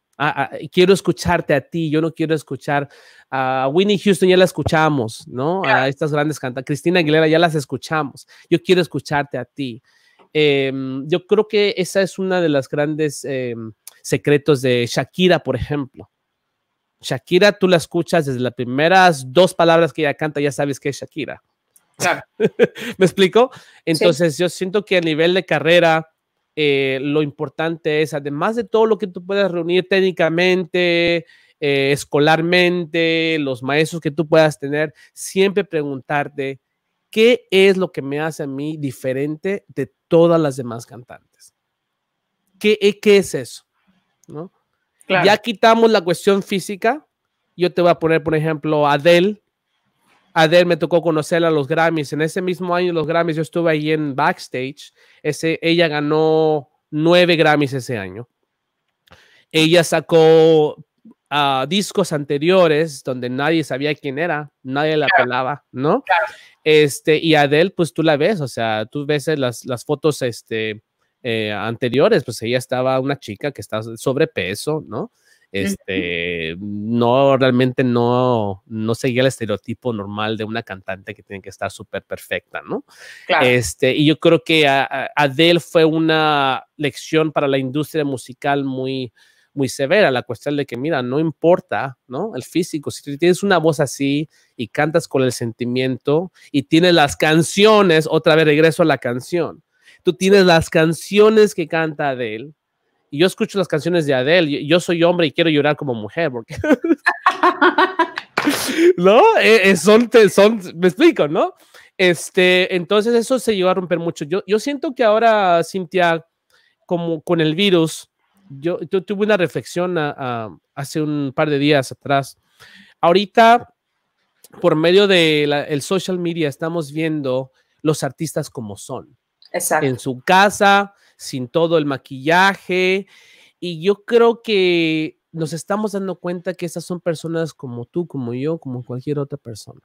quiero escucharte a ti, yo no quiero escuchar a Winnie Houston, ya la escuchamos, ¿no? A estas grandes cantantes, Cristina Aguilera, ya las escuchamos, yo quiero escucharte a ti. Em, yo creo que esa es una de las grandes em, secretos de Shakira, por ejemplo. Shakira, tú la escuchas desde las primeras dos palabras que ella canta, ya sabes que es Shakira. *laughs* ¿Me explico? Entonces, yo siento que a nivel de carrera, eh, lo importante es, además de todo lo que tú puedas reunir técnicamente, eh, escolarmente, los maestros que tú puedas tener, siempre preguntarte, ¿qué es lo que me hace a mí diferente de todas las demás cantantes? ¿Qué, eh, qué es eso? Ya quitamos la cuestión física. Yo te voy a poner, por ejemplo, Adele Adel me tocó conocerla a los Grammys. En ese mismo año, los Grammys, yo estuve ahí en backstage. Ese, ella ganó nueve Grammys ese año. Ella sacó ah, discos anteriores donde nadie sabía quién era, nadie la apelaba, pelaba, ¿no? Este, y Adele, pues tú la ves, o sea, tú ves las, las fotos este, eh, anteriores, pues ella estaba una chica que está sobrepeso, ¿no? Este, no, realmente no, no seguía el estereotipo normal de una cantante que tiene que estar súper perfecta, ¿no? Este, y yo creo que Adele fue una lección para la industria musical muy, muy severa, la cuestión de que, mira, no importa, ¿no? El físico, si tienes una voz así y cantas con el sentimiento y tienes las canciones, otra vez regreso a la canción, tú tienes las canciones que canta Adele, yo escucho las canciones de Adele, yo soy hombre y quiero llorar como mujer, porque... *laughs* ¿No? Eh, eh, son, son, me explico, ¿no? Este, entonces eso se llevó a romper mucho. Yo, siento que ahora, Cintia, como con el virus, yo, tuve una reflexión hace un par de días atrás. Ahorita, por medio del el social media, estamos viendo los artistas como son. Exacto. En su casa, sin todo el maquillaje. Y yo creo que nos estamos dando cuenta que esas son personas como tú, como yo, como cualquier otra persona.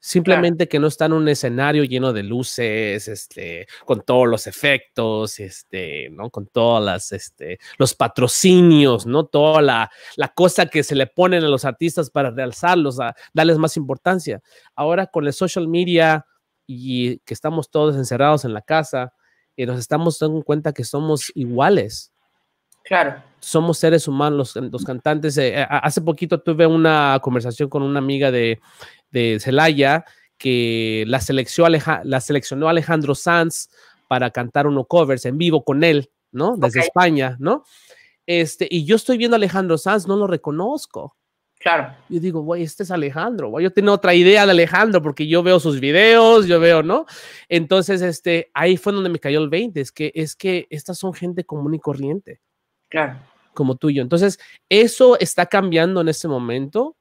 Simplemente que no están en un escenario lleno de luces, este, con todos los efectos, este, ¿no? Con todas las, este, los patrocinios, ¿no? Toda la, la cosa que se le ponen a los artistas para realzarlos, a darles más importancia. Ahora con el social media y que estamos todos encerrados en la casa, y nos estamos dando cuenta que somos iguales. Claro. Somos seres humanos, los, los cantantes. Eh, hace poquito tuve una conversación con una amiga de, de Celaya que la, seleccionó Alejandro Sanz para cantar uno covers en vivo con él, ¿no? Desde España, ¿no? Este, y yo estoy viendo a Alejandro Sanz, no lo reconozco. Yo digo, güey, este es Alejandro, güey. Yo tengo otra idea de Alejandro porque yo veo sus videos, yo veo, ¿no? Entonces, este, ahí fue donde me cayó el 20, es que, es que estas son gente común y corriente. Claro. Como tú Entonces, eso está cambiando en este momento.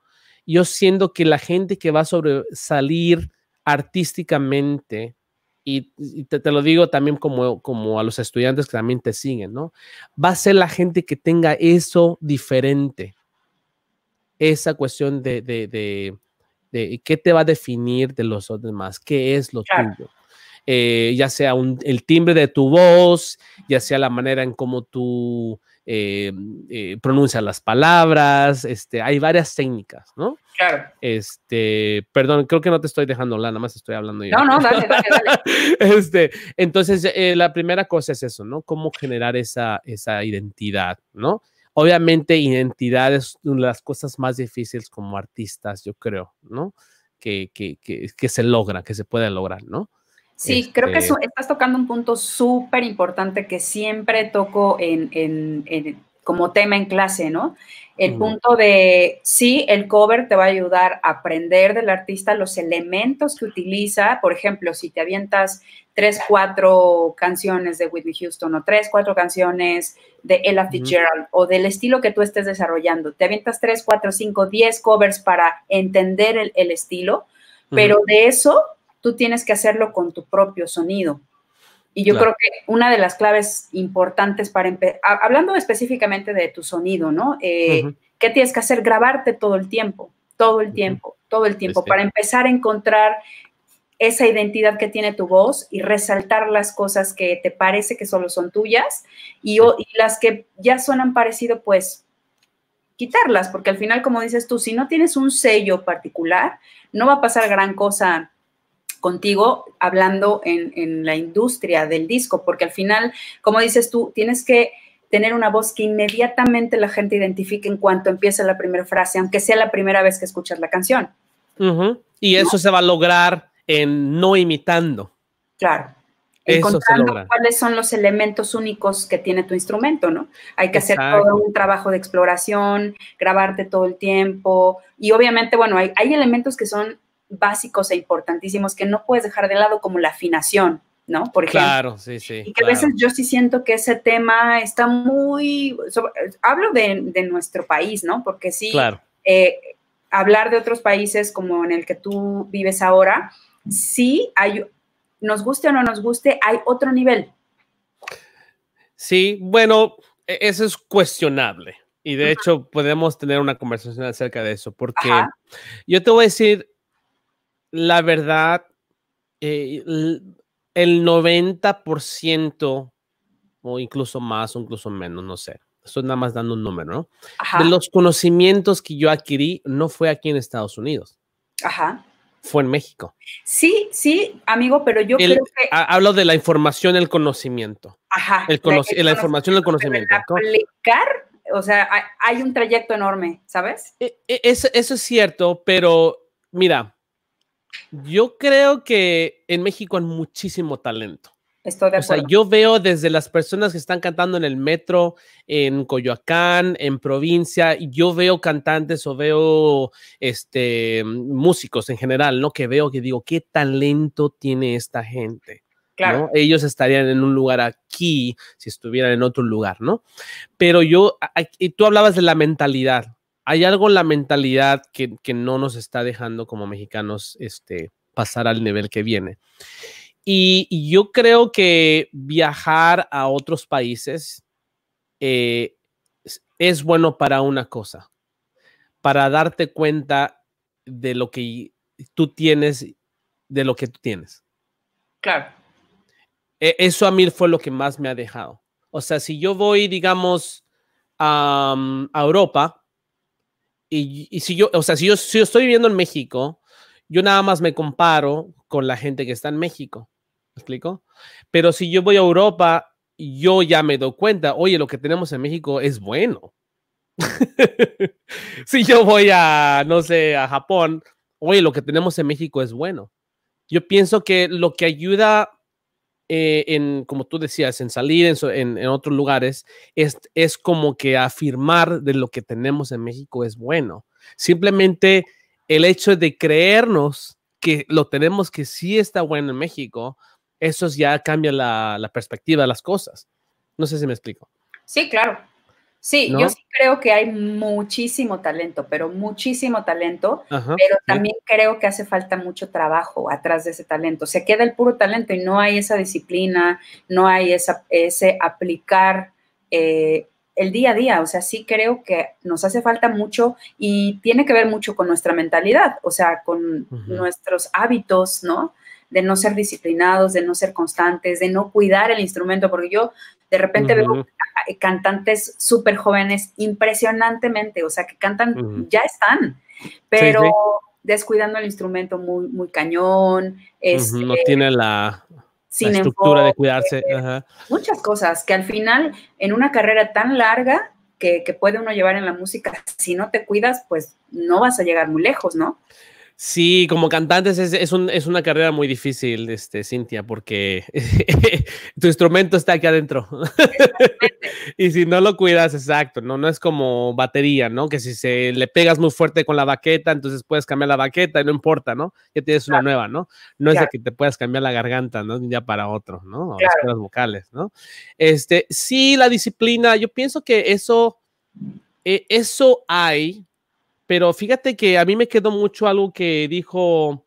Yo siento que la gente que va a sobresalir artísticamente, y, te, lo digo también como, como a los estudiantes que también te siguen, ¿no? Va a ser la gente que tenga eso diferente esa cuestión de, de, qué te va a definir de los demás, qué es lo tuyo. Eh, ya sea el timbre de tu voz, ya sea la manera en cómo tú eh, eh, pronuncias las palabras, este, hay varias técnicas, ¿no? Claro. Este, perdón, creo que no te estoy dejando hablar, nada más estoy hablando yo. No, no, dale, dale, dale. *laughs* Este, entonces, la primera cosa es eso, ¿no? Cómo generar esa, esa identidad, ¿no? Obviamente, identidad es una de las cosas más difíciles como artistas, yo creo, ¿no? Que, que, que, se logra, que se puede lograr, ¿no? Sí, creo que este estás tocando un punto súper importante que siempre toco en, como tema en clase, ¿no? El punto de, sí, el cover te va a ayudar a aprender del artista los elementos que utiliza. Por ejemplo, si te avientas tres, cuatro canciones de Whitney Houston o tres, cuatro canciones de Ella Fitzgerald o del estilo que tú estés desarrollando, te avientas tres, cuatro, cinco, diez covers para entender el, estilo, pero de eso tú tienes que hacerlo con tu propio sonido. Y yo creo que una de las claves importantes para empezar, hablando específicamente de tu sonido, ¿no? Eh, ¿Qué tienes que hacer? Grabarte todo el tiempo, todo el tiempo, todo el tiempo, este para empezar a encontrar esa identidad que tiene tu voz y resaltar las cosas que te parece que solo son tuyas y, y, las que ya suenan parecido, pues quitarlas, porque al final, como dices tú, si no tienes un sello particular, no va a pasar gran cosa contigo hablando en, la industria del disco, porque al final, como dices tú, tienes que tener una voz que inmediatamente la gente identifique en cuanto empieza la primera frase, aunque sea la primera vez que escuchas la canción. Y eso se va a lograr en no imitando. Claro. Eso encontrando cuáles son los elementos únicos que tiene tu instrumento, ¿no? Hay que hacer todo un trabajo de exploración, grabarte todo el tiempo y obviamente, bueno, hay elementos que son básicos e importantísimos que no puedes dejar de lado, como la afinación, ¿no? Por ejemplo. Claro, sí, sí. Y que a veces yo sí siento que ese tema está muy. hablo de, nuestro país, ¿no? Porque sí, claro. Eh, hablar de otros países como en el que tú vives ahora, sí, hay, nos guste o no nos guste, hay otro nivel. Sí, bueno, e, eso es cuestionable. Y de hecho podemos tener una conversación acerca de eso, porque yo te voy a decir la verdad, eh, el 90% o incluso más o incluso menos, no sé. Estoy nada más dando un número, ¿no? De los conocimientos que yo adquirí no fue aquí en Estados Unidos. Ajá. Fue en México. Sí, sí, amigo, pero yo creo que... hablo de la información, el conocimiento. Ajá. la información, el conocimiento. aplicar o sea, hay un trayecto enorme, ¿sabes? E, e, eso, es cierto, pero mira, yo creo que en México hay muchísimo talento. Estoy de acuerdo. O sea, yo veo desde las personas que están cantando en el metro, en Coyoacán, en provincia, yo veo cantantes o veo este, músicos en general, ¿no? Que veo que digo, qué talento tiene esta gente. Claro. Ellos estarían en un lugar aquí si estuvieran en otro lugar, ¿no? Pero yo, y tú hablabas de la mentalidad, hay algo en la mentalidad que, no nos está dejando como mexicanos este, pasar al nivel que viene. Y, yo creo que viajar a otros países eh, es bueno para una cosa, para darte cuenta de lo que tú tienes, de lo que tú tienes. Claro. E, eso a mí fue lo que más me ha dejado. O sea, si yo voy, digamos, a Europa, y, si yo, o sea, si yo, si yo estoy viviendo en México, yo nada más me comparo con la gente que está en México. ¿Me explico? Pero si yo voy a Europa, yo ya me doy cuenta, oye, lo que tenemos en México es bueno. *laughs* si yo voy a, no sé, a Japón, oye, lo que tenemos en México es bueno. Yo pienso que lo que ayuda eh, en, como tú decías, en salir en, en, otros lugares, es, es, como que afirmar de lo que tenemos en México es bueno. Simplemente el hecho de creernos que lo tenemos que sí está bueno en México, eso ya cambia la, la perspectiva de las cosas. No sé si me explico. Sí, claro. Sí, yo sí creo que hay muchísimo talento, pero muchísimo talento, pero también creo que hace falta mucho trabajo atrás de ese talento. Se queda el puro talento y no hay esa disciplina, no hay esa, ese aplicar eh, el día a día. O sea, sí creo que nos hace falta mucho y tiene que ver mucho con nuestra mentalidad, o sea, con nuestros hábitos, ¿no? de no ser disciplinados, de no ser constantes, de no cuidar el instrumento, porque yo de repente veo cantantes súper jóvenes, impresionantemente, o sea, que cantan, ya están, pero descuidando el instrumento muy, muy cañón. Este, no tiene la, estructura de cuidarse. Muchas cosas que al final, en una carrera tan larga que, que puede uno llevar en la música, si no te cuidas, pues no vas a llegar muy lejos, ¿no? Sí, como cantantes es, una carrera muy difícil, este, Cintia, porque *laughs* tu instrumento está aquí adentro. *laughs* y si no lo cuidas, exacto, ¿no? No es como batería, ¿no? Que si se le pegas muy fuerte con la baqueta, entonces puedes cambiar la baqueta y no importa, ¿no? Que tienes una nueva, ¿no? No es de que te puedas cambiar la garganta, ¿no? Ya para otro, ¿no? O las vocales, ¿no? Este, sí, la disciplina, yo pienso que eso, eh, eso hay, pero fíjate que a mí me quedó mucho algo que dijo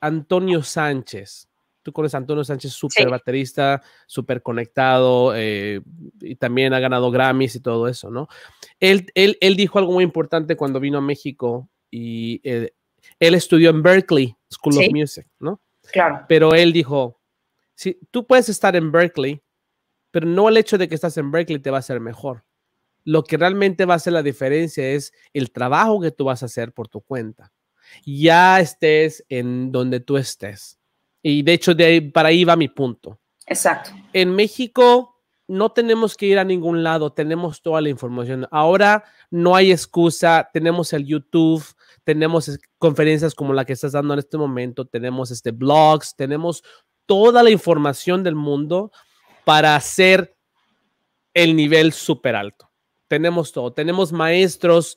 Antonio Sánchez. Tú conoces a Antonio Sánchez, súper baterista, súper conectado, eh, y también ha ganado Grammys y todo eso, ¿no? Él, él, dijo algo muy importante cuando vino a México y eh, él, estudió en Berkeley School of Music, ¿no? Claro. Pero él dijo, si tú puedes estar en Berkeley, pero no el hecho de que estás en Berkeley te va a hacer mejor. Lo que realmente va a hacer la diferencia es el trabajo que tú vas a hacer por tu cuenta. Ya estés en donde tú estés. Y de hecho, para ahí va mi punto. Exacto. En México no tenemos que ir a ningún lado, tenemos toda la información. Ahora no hay excusa, tenemos el YouTube, tenemos conferencias como la que estás dando en este momento, tenemos este blogs, tenemos toda la información del mundo para hacer el nivel súper alto tenemos todo. Tenemos maestros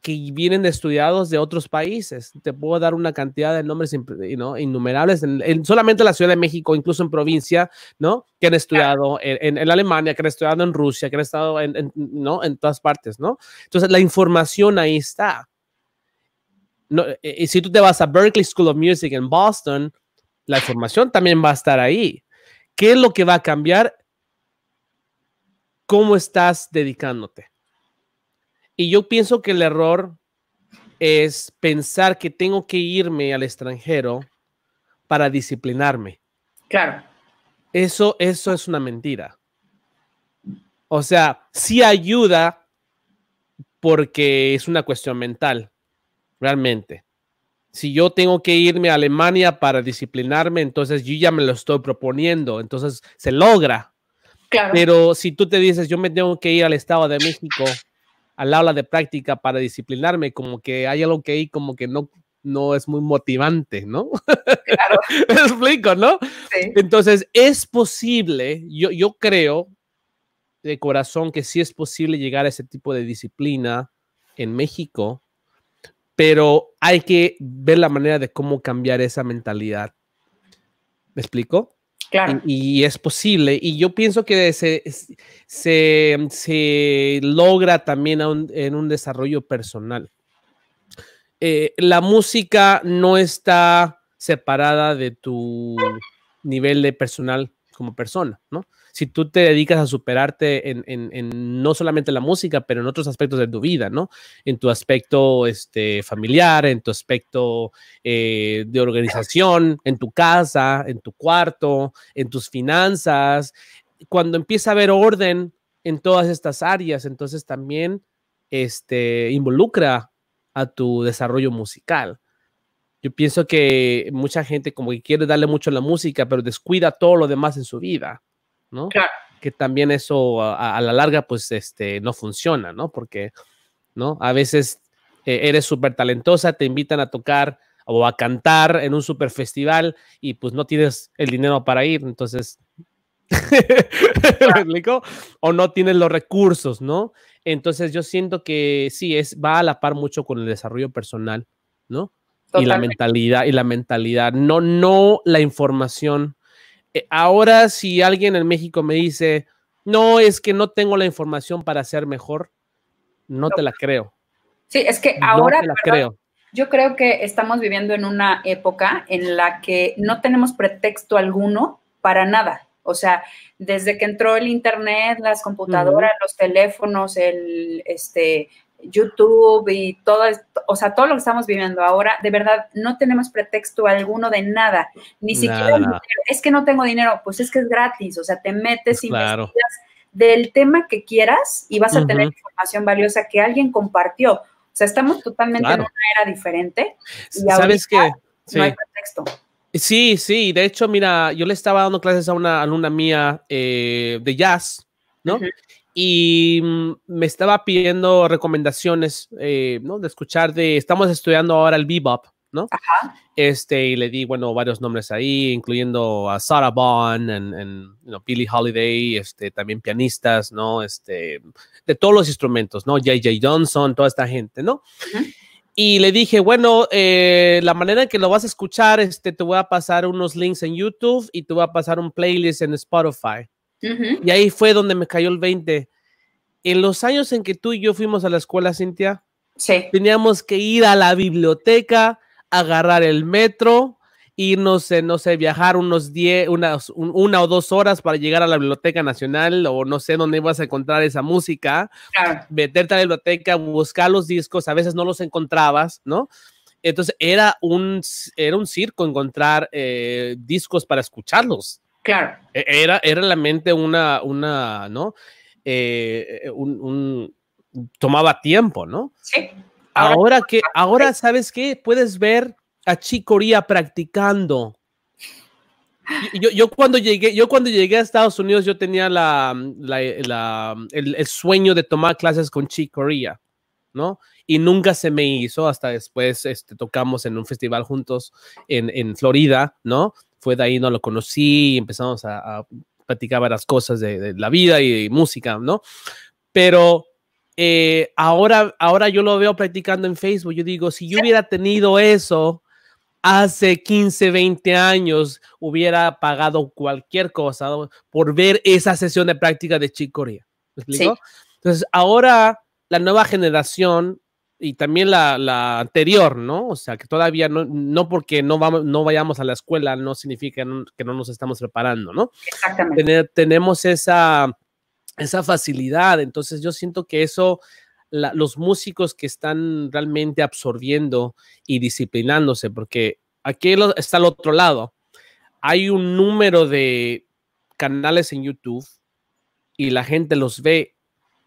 que vienen estudiados de otros países. Te puedo dar una cantidad de nombres ¿no? innumerables, en, solamente la Ciudad de México, incluso en provincia, ¿no? Que han estudiado en, Alemania, que han estudiado en Rusia, que han estado en, ¿no? en todas partes, ¿no? Entonces, la información ahí está. y eh, eh, si tú te vas a Berkeley School of Music en Boston, la información también va a estar ahí. ¿Qué es lo que va a cambiar? cómo estás dedicándote. Y yo pienso que el error es pensar que tengo que irme al extranjero para disciplinarme. Claro. Eso, eso es una mentira. O sea, sí ayuda porque es una cuestión mental, realmente. Si yo tengo que irme a Alemania para disciplinarme, entonces yo ya me lo estoy proponiendo, entonces se logra. Pero si tú te dices, yo me tengo que ir al Estado de México al aula de práctica para disciplinarme, como que hay algo que ahí como que no, no es muy motivante, ¿no? Claro. *laughs* explico, ¿no? Entonces, es posible, yo, yo creo de corazón que sí es posible llegar a ese tipo de disciplina en México, pero hay que ver la manera de cómo cambiar esa mentalidad. ¿Me explico? Y, es posible. Y yo pienso que se, se, logra también en un desarrollo personal. Eh, la música no está separada de tu nivel de personal como persona, ¿no? si tú te dedicas a superarte en, en, no solamente la música, pero en otros aspectos de tu vida, ¿no? En tu aspecto este, familiar, en tu aspecto eh, de organización, en tu casa, en tu cuarto, en tus finanzas. Cuando empieza a haber orden en todas estas áreas, entonces también este, involucra a tu desarrollo musical. Yo pienso que mucha gente como que quiere darle mucho a la música, pero descuida todo lo demás en su vida. ¿no? Que también eso a, la larga, pues, este, no funciona, ¿no? Porque, ¿no? A veces eh, eres súper talentosa, te invitan a tocar o a cantar en un super festival y pues no tienes el dinero para ir, entonces, *laughs* O no tienes los recursos, ¿no? Entonces yo siento que sí, es, va a la par mucho con el desarrollo personal, ¿no? Y la mentalidad, y la mentalidad, no, no la información eh, ahora si alguien en México me dice, no, es que no tengo la información para ser mejor, no, te la creo. Sí, es que ahora... Yo creo que estamos viviendo en una época en la que no tenemos pretexto alguno para nada. O sea, desde que entró el internet, las computadoras, los teléfonos, el, este, YouTube y todo, o sea, todo lo que estamos viviendo ahora, de verdad, no tenemos pretexto alguno de nada, ni siquiera es que no tengo dinero, pues es que es gratis, o sea, te metes y pues claro. del tema que quieras y vas a tener información valiosa que alguien compartió. O sea, estamos totalmente en una era diferente y ¿Sabes Sí. no hay pretexto. Sí, sí, de hecho, mira, yo le estaba dando clases a una alumna mía eh, de jazz, ¿no? y mm, me estaba pidiendo recomendaciones, eh, ¿no? De escuchar de, estamos estudiando ahora el bebop, ¿no? Este, y le di, bueno, varios nombres ahí, incluyendo a Sarah Vaughan, en Billie Holiday, este, también pianistas, ¿no? Este, de todos los instrumentos, ¿no? J.J. Johnson, toda esta gente, ¿no? Y le dije, bueno, eh, la manera en que lo vas a escuchar, este, te voy a pasar unos links en YouTube y te voy a pasar un playlist en Spotify. Y ahí fue donde me cayó el 20. En los años en que tú y yo fuimos a la escuela, Cintia, teníamos que ir a la biblioteca, agarrar el metro, irnos, eh, no sé, viajar unos 10, unas, una o dos horas para llegar a la Biblioteca Nacional o no sé dónde ibas a encontrar esa música, meterte a la biblioteca, buscar los discos, a veces no los encontrabas, ¿no? Entonces era un, era un circo encontrar eh, discos para escucharlos. E, era, era una, una ¿no? Eh, eh, tomaba tiempo, ¿no? Sí. Ahora, que, ahora sabes qué, puedes ver a Chicoría practicando. Yo, yo, cuando llegué, yo cuando llegué a Estados Unidos, yo tenía la, el, sueño de tomar clases con Chicoría, ¿no? Y nunca se me hizo, hasta después este, tocamos en un festival juntos en, en Florida, ¿no? fue de ahí no lo conocí empezamos a, practicar platicar varias cosas de, la vida y, música, ¿no? Pero eh, ahora, ahora yo lo veo practicando en Facebook. Yo digo, si yo hubiera tenido eso hace 15, 20 años, hubiera pagado cualquier cosa por ver esa sesión de práctica de Chick Corea. ¿Me explico? Entonces, ahora la nueva generación y también la, anterior, ¿no? O sea, que todavía no, no porque no, vamos, no vayamos a la escuela no significa que no nos estamos preparando, ¿no? Exactamente. tenemos esa, esa facilidad, entonces yo siento que eso, los músicos que están realmente absorbiendo y disciplinándose, porque aquí está el otro lado, hay un número de canales en YouTube y la gente los ve,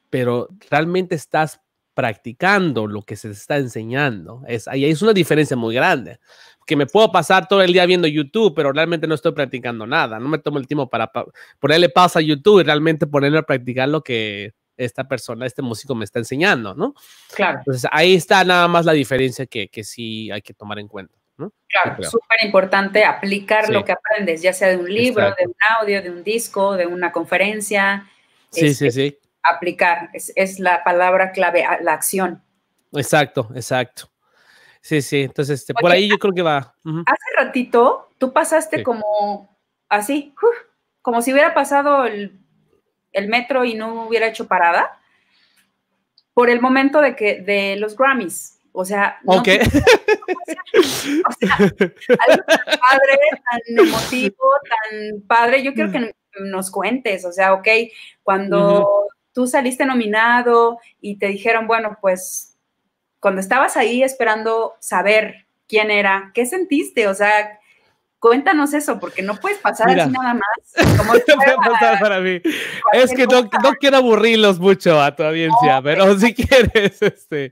pero realmente estás practicando lo que se está enseñando. Es, ahí es una diferencia muy grande. Que me puedo pasar todo el día viendo YouTube, pero realmente no estoy practicando nada. No me tomo el tiempo para ponerle pausa a YouTube y realmente ponerme a practicar lo que esta persona, este músico me está enseñando, ¿no? Claro. Entonces ahí está nada más la diferencia que, que sí hay que tomar en cuenta. ¿no? Claro, súper importante aplicar lo que aprendes, ya sea de un libro, de un audio, de un disco, de una conferencia. Sí, sí, este, sí aplicar, es, la palabra clave, la acción. Exacto, exacto. Sí, sí, entonces este, por ahí yo creo que va. Hace ratito tú pasaste como así, como si hubiera pasado el, metro y no hubiera hecho parada por el momento de que de los Grammys. O sea, *laughs* algo tan padre, tan emotivo, tan padre. Yo quiero que nos cuentes, o sea, ok, cuando tú saliste nominado y te dijeron, bueno, pues cuando estabas ahí esperando saber quién era, ¿qué sentiste? O sea, cuéntanos eso, porque no puedes pasar así nada más. *laughs* puede pasar para mí. Es que no, quiero aburrirlos mucho a tu audiencia, pero si quieres, este,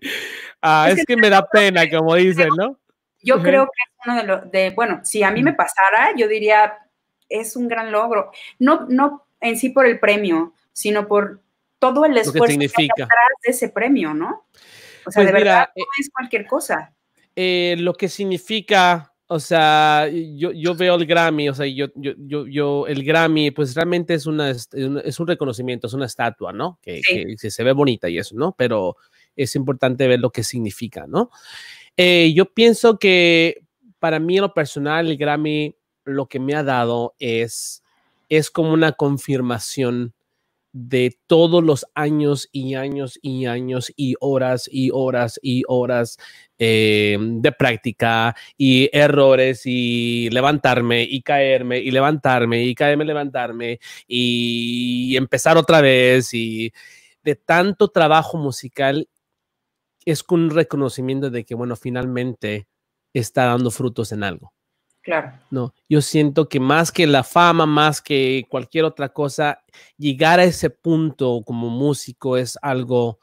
ah, es, que, me da pena, como dicen, ¿no? Yo creo que es uno de los, bueno, si a mí me mm. pasara, yo diría, es un gran logro. No, no en sí por el premio, sino por todo el esfuerzo que, significa. de ese premio, ¿no? O sea, pues de verdad eh, no es cualquier cosa. Eh, lo que significa, o sea, yo, veo el Grammy, o sea, yo, yo, el Grammy, pues realmente es, una, es un reconocimiento, es una estatua, ¿no? Que, se ve bonita y eso, ¿no? Pero es importante ver lo que significa, ¿no? Eh, yo pienso que para mí, en lo personal, el Grammy lo que me ha dado es, es como una confirmación de todos los años y años y años y horas y horas y horas eh, de práctica y errores y levantarme y caerme y levantarme y caerme, y levantarme y empezar otra vez y de tanto trabajo musical es un reconocimiento de que, bueno, finalmente está dando frutos en algo. No, yo siento que más que la fama, más que cualquier otra cosa, llegar a ese punto como músico es algo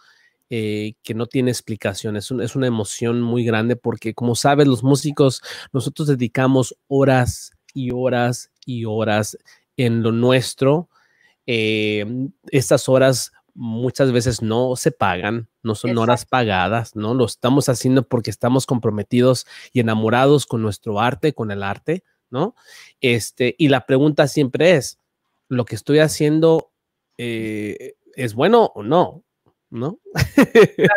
eh, que no tiene explicación. Es, una emoción muy grande porque, como sabes, los músicos, nosotros dedicamos horas y horas y horas en lo nuestro. Eh, estas horas muchas veces no se pagan, no son horas pagadas, ¿no? Lo estamos haciendo porque estamos comprometidos y enamorados con nuestro arte, con el arte, ¿no? Este, y la pregunta siempre es, ¿lo que estoy haciendo eh, es bueno o no? ¿no? *laughs*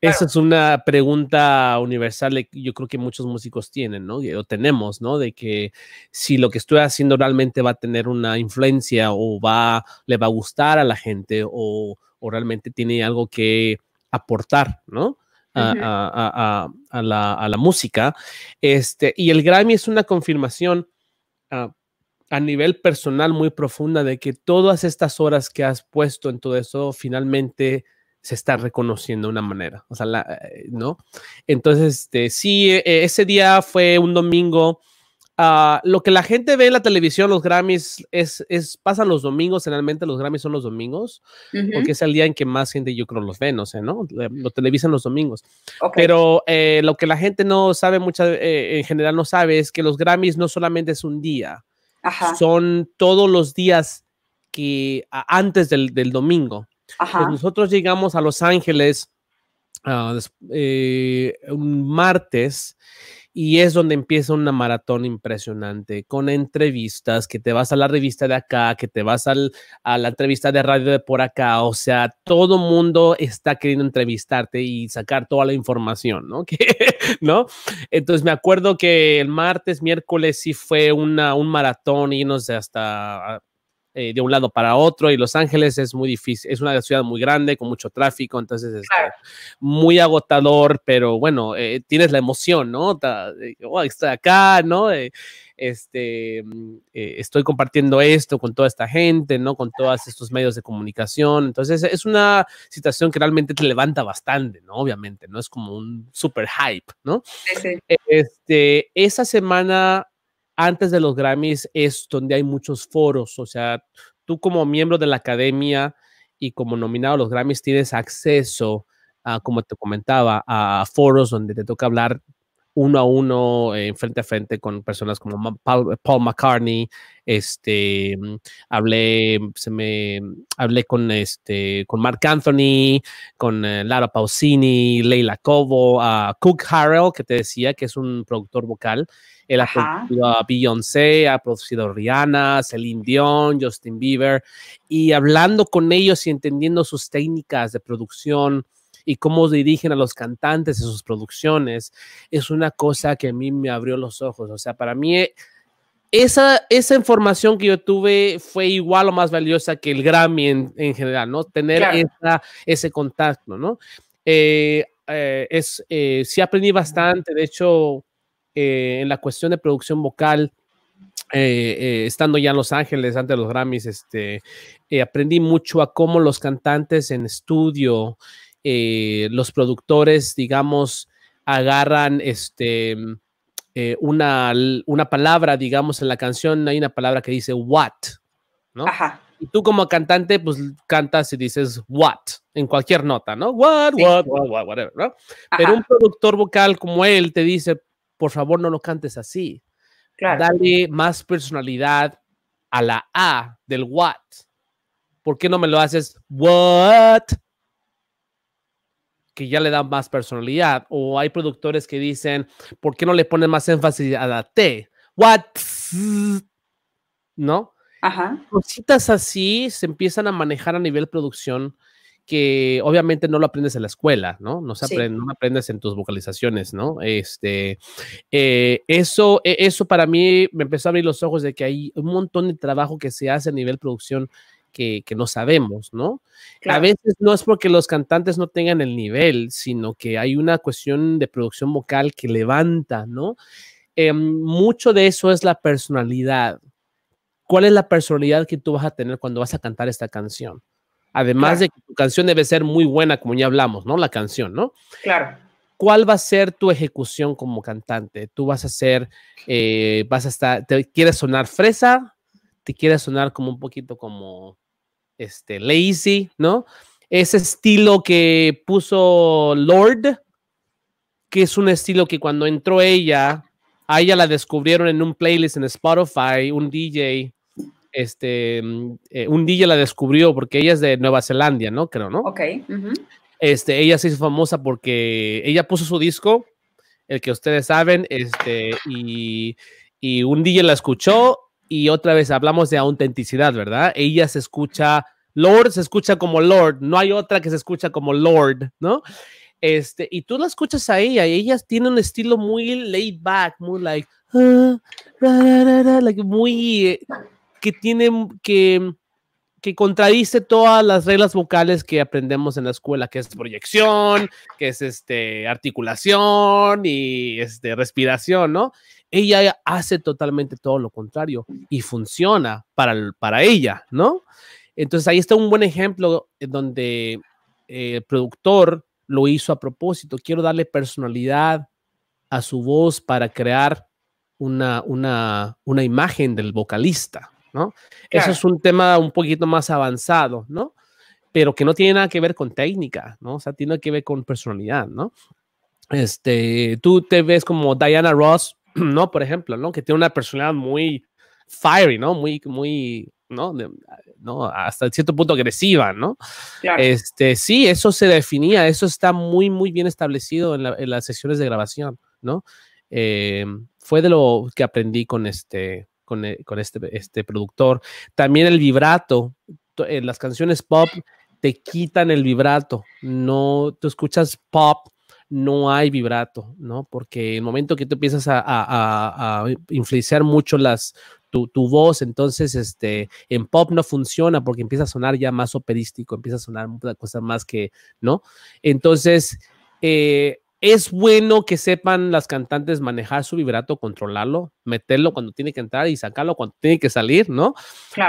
Esa es una pregunta universal que yo creo que muchos músicos tienen, ¿no? O tenemos, ¿no? De que si lo que estoy haciendo realmente va a tener una influencia o va, le va a gustar a la gente o, realmente tiene algo que aportar, ¿no? A, la, música. Este, y el Grammy es una confirmación ah, a nivel personal muy profunda de que todas estas horas que has puesto en todo eso finalmente se está reconociendo de una manera, o sea, eh, ¿no? Entonces, este, sí, e, e, ese día fue un domingo. Ah, lo que la gente ve en la televisión, los Grammys, es, pasan los domingos, generalmente los Grammys son los domingos, porque es el día en que más gente yo creo los ve, no sé, ¿no? Lo televisan los domingos. Pero eh, lo que la gente no sabe, mucha, eh, en general no sabe, es que los Grammys no solamente es un día, son todos los días que antes del domingo. Pues nosotros llegamos a Los Ángeles ah, eh, un martes y es donde empieza una maratón impresionante con entrevistas, que te vas a la revista de acá, que te vas al, a la entrevista de radio de por acá, o sea, todo mundo está queriendo entrevistarte y sacar toda la información, ¿no? *laughs* ¿No? Entonces me acuerdo que el martes, miércoles sí fue una, un maratón, y sé, hasta ah, eh, de un lado para otro y Los Ángeles es muy difícil, es una ciudad muy grande, con mucho tráfico, entonces es este, muy agotador, pero bueno, eh, tienes la emoción, ¿no? está oh, estoy acá, ¿no? Eh, este, mm, estoy compartiendo esto con toda esta gente, ¿no? Con todos estos medios de comunicación, entonces e, es una situación que realmente te levanta bastante, ¿no? Obviamente, ¿no? Es como un super hype, ¿no? E, este, esa semana antes de los Grammys es donde hay muchos foros, o sea, tú como miembro de la academia y como nominado a los Grammys tienes acceso, a, como te comentaba, a foros donde te toca hablar uno a uno, eh, frente a frente con personas como Paul, McCartney, este, mm, hablé, mm, se me, mm, hablé con este, con Mark Anthony, con eh, Lara Pausini, Leila Cobo, a Cook Harrell, que te decía que es un productor vocal, él ha producido a Beyoncé, ha producido a Rihanna, Celine Dion, Justin Bieber. Y hablando con ellos y entendiendo sus técnicas de producción y cómo dirigen a los cantantes en sus producciones, es una cosa que a mí me abrió los ojos. O sea, para mí esa, esa información que yo tuve fue igual o más valiosa que el Grammy en, general, ¿no? Tener ese contacto, ¿no? Eh, eh, es, eh, sí aprendí bastante, de hecho, eh, en la cuestión de producción vocal, eh, eh, estando ya en Los Ángeles, antes de los Grammys, este, aprendí mucho a cómo los cantantes en estudio, los productores, digamos, agarran este, una, una palabra, digamos, en la canción hay una palabra que dice what, ¿no? Y tú como cantante, pues cantas y dices what en cualquier nota, ¿no? What, what, what, whatever, ¿no? Pero un productor vocal como él te dice, por favor no lo cantes así. Dale más personalidad a la A del what. ¿Por qué no me lo haces what? Que ya le da más personalidad. O hay productores que dicen, ¿por qué no le pones más énfasis a la T? What? ¿No? Ajá. Cositas así se empiezan a manejar a nivel producción que obviamente no lo aprendes en la escuela, ¿no? No, se no aprendes en tus vocalizaciones, ¿no? Este, eh, eso, e, eso para mí me empezó a abrir los ojos de que hay un montón de trabajo que se hace a nivel producción que, no sabemos, ¿no? A veces no es porque los cantantes no tengan el nivel, sino que hay una cuestión de producción vocal que levanta, ¿no? Em, mucho de eso es la personalidad. ¿Cuál es la personalidad que tú vas a tener cuando vas a cantar esta canción? Además de que tu canción debe ser muy buena, como ya hablamos, ¿no? La canción, ¿no? Claro. ¿Cuál va a ser tu ejecución como cantante? ¿Tú vas a ser, eh, vas a estar, te quieres sonar fresa? ¿Te quieres sonar como un poquito como, este, lazy, ¿no? Ese estilo que puso Lord, que es un estilo que cuando entró ella, a ella la descubrieron en un playlist en Spotify, un DJ este, mm, eh, un DJ la descubrió porque ella es de Nueva Zelanda, ¿no? Creo, ¿no? Ok. Este, ella se hizo famosa porque ella puso su disco, el que ustedes saben, este, y, y un DJ la escuchó y otra vez hablamos de autenticidad, ¿verdad? Ella se escucha, Lord se escucha como Lord, no hay otra que se escucha como Lord, ¿no? Este, y tú la escuchas a ella, y ella tiene un estilo muy laid back, muy like, ah, like muy eh, que que que contradice todas las reglas vocales que aprendemos en la escuela, que es proyección, que es este articulación y este respiración, ¿no? Ella hace totalmente todo lo contrario y funciona para, para ella, ¿no? Entonces ahí está un buen ejemplo donde eh, el productor lo hizo a propósito. Quiero darle personalidad a su voz para crear una, una imagen del vocalista, eso es un tema un poquito más avanzado, ¿no? Pero que no tiene nada que ver con técnica, ¿no? O sea, tiene que ver con personalidad, ¿no? Este, tú te ves como Diana Ross, *clears throat* ¿no? Por ejemplo, ¿no? Que tiene una personalidad muy fiery, ¿no? Muy, muy, ¿no? Hasta cierto punto agresiva, ¿no? Este, sí, eso se definía, eso está muy, muy bien establecido en, las sesiones de grabación, ¿no? Eh, fue de lo que aprendí con este, con, e, este, este, productor. También el vibrato, en eh, las canciones pop te quitan el vibrato, no, tú escuchas pop, no hay vibrato, ¿no? Porque el momento que tú empiezas a, influenciar mucho las, tu, voz, entonces este, en pop no funciona porque empieza a sonar ya más operístico, empieza a sonar una cosa más que, ¿no? Entonces, eh, es bueno que sepan las cantantes manejar su vibrato, controlarlo, meterlo cuando tiene que entrar y sacarlo cuando tiene que salir, ¿no?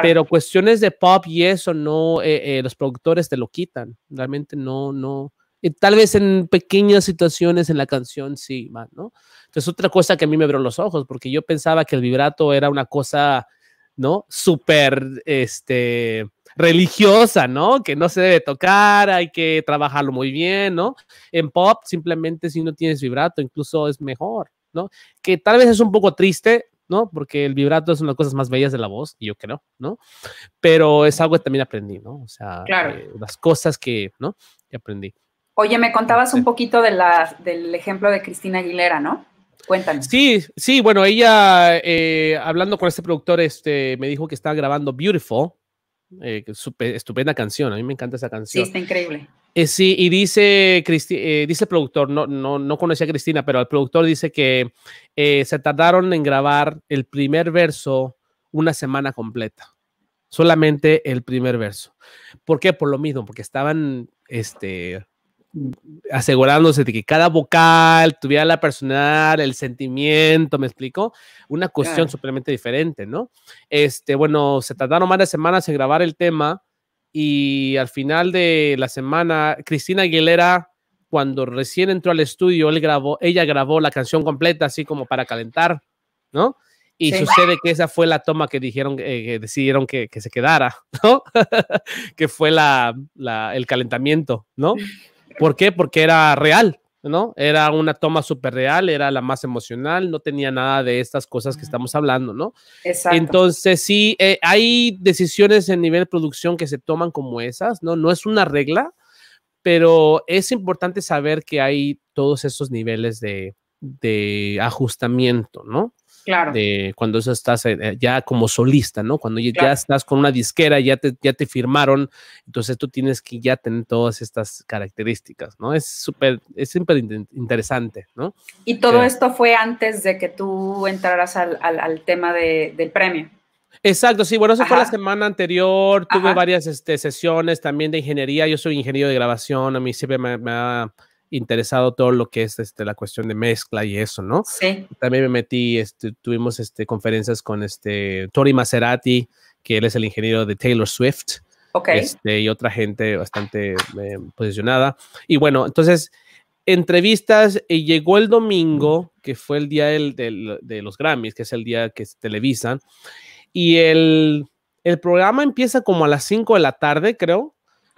Pero cuestiones de pop y eso no, eh, eh, los productores te lo quitan, realmente no, no. Y tal vez en pequeñas situaciones en la canción sí, ¿no? Entonces otra cosa que a mí me abrió los ojos, porque yo pensaba que el vibrato era una cosa, ¿no? Súper, este, religiosa, ¿no? Que no se debe tocar, hay que trabajarlo muy bien, ¿no? En pop, simplemente si no tienes vibrato, incluso es mejor, ¿no? Que tal vez es un poco triste, ¿no? Porque el vibrato es una de las cosas más bellas de la voz, yo creo, ¿no? Pero es algo que también aprendí, ¿no? O sea, eh, las cosas que, ¿no? Que aprendí. Oye, me contabas un este. poquito del ejemplo de Cristina Aguilera, ¿no? Cuéntanos. Sí, sí, bueno, ella, eh, hablando con este productor, este, me dijo que estaba grabando Beautiful, eh, estupenda canción, a mí me encanta esa canción. Sí, está increíble. Eh, sí, y dice, eh, dice el productor, no, no, no conocía a Cristina, pero el productor dice que se tardaron en grabar el primer verso una semana completa. Solamente el primer verso. ¿Por qué? Por lo mismo, porque estaban este, asegurándose de que cada vocal tuviera la personalidad, el sentimiento, ¿me explico? Una cuestión diferente, ¿no? Este, bueno, se tardaron varias semanas en grabar el tema y al final de la semana, Cristina Aguilera, cuando recién entró al estudio, él grabó, ella grabó la canción completa, así como para calentar, ¿no? Y sucede que esa fue la toma que dijeron, eh, que decidieron que, que, se quedara, *laughs* ¿no? que fue la, la, el calentamiento, ¿no? ¿Por qué? Porque era real, ¿no? Era una toma súper real, era la más emocional, no tenía nada de estas cosas que estamos hablando, ¿no? Exacto. Entonces, sí, eh, hay decisiones en nivel de producción que se toman como esas, ¿no? No es una regla, pero es importante saber que hay todos esos niveles de, de ajustamiento, ¿no? Claro. De cuando estás eh, eh, ya como solista, ¿no? Cuando ya estás con una disquera, ya te, ya te firmaron, entonces tú tienes que ya tener todas estas características, ¿no? Es súper, es súper interesante, ¿no? Y todo esto fue antes de que tú entraras al, tema del premio. Exacto, sí, bueno, eso fue la semana anterior, tuve varias este, sesiones también de ingeniería, yo soy ingeniero de grabación, a mí siempre me, me ha interesado todo lo que es este, la cuestión de mezcla y eso, ¿no? Sí. También me metí, este, tuvimos este, conferencias con Tori Maserati, que él es el ingeniero de Taylor Swift. y otra gente bastante eh, posicionada. Y bueno, entonces, entrevistas, y llegó el domingo, que fue el día de los Grammys, que es el día que se televisan, y el, el programa empieza como a las 5 de la tarde, creo,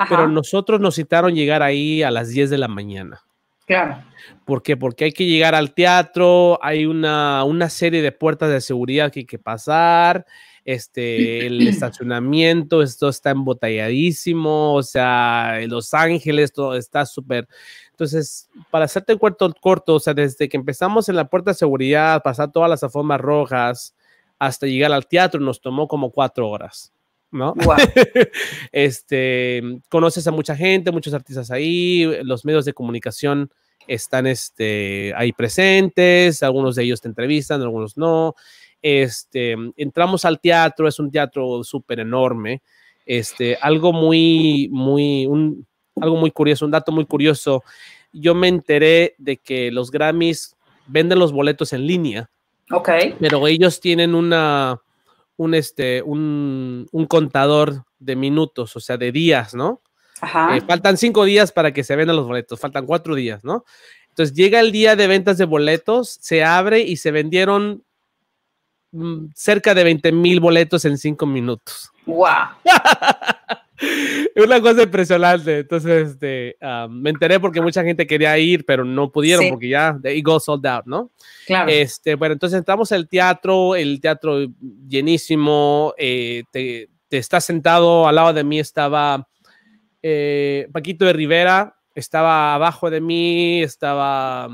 pero nosotros nos citaron llegar ahí a las 10 de la mañana. Claro. ¿Por qué? Porque hay que llegar al teatro, hay una, una serie de puertas de seguridad que hay que pasar, este, el *clears throat* estacionamiento, esto está embotelladísimo, o sea, en Los Ángeles todo está súper... Entonces, para hacerte el cuarto corto, o sea, desde que empezamos en la puerta de seguridad, pasar todas las alfombras rojas hasta llegar al teatro, nos tomó como cuatro horas. ¿no? *laughs* este, conoces a mucha gente, muchos artistas ahí, los medios de comunicación están este, ahí presentes, algunos de ellos te entrevistan, algunos no. Este, entramos al teatro, es un teatro súper enorme. Este, algo muy, muy, un, algo muy curioso, un dato muy curioso. Yo me enteré de que los Grammys venden los boletos en línea. Ok. Pero ellos tienen una, un, este, un, contador de minutos, o sea, de días, ¿no? Ajá. Eh, faltan cinco días para que se vendan los boletos, faltan cuatro días, ¿no? Entonces llega el día de ventas de boletos, se abre y se vendieron mm, cerca de 20 mil boletos en cinco minutos. ¡Wow! *laughs* Es Una cosa impresionante. Entonces, este, me enteré porque mucha gente quería ir, pero no pudieron porque ya the go sold out, ¿no? Claro. Este, bueno, entonces entramos el teatro, el teatro llenísimo. Eh, te, estás sentado al lado de mí estaba eh, Paquito de Rivera, estaba abajo de mí, estaba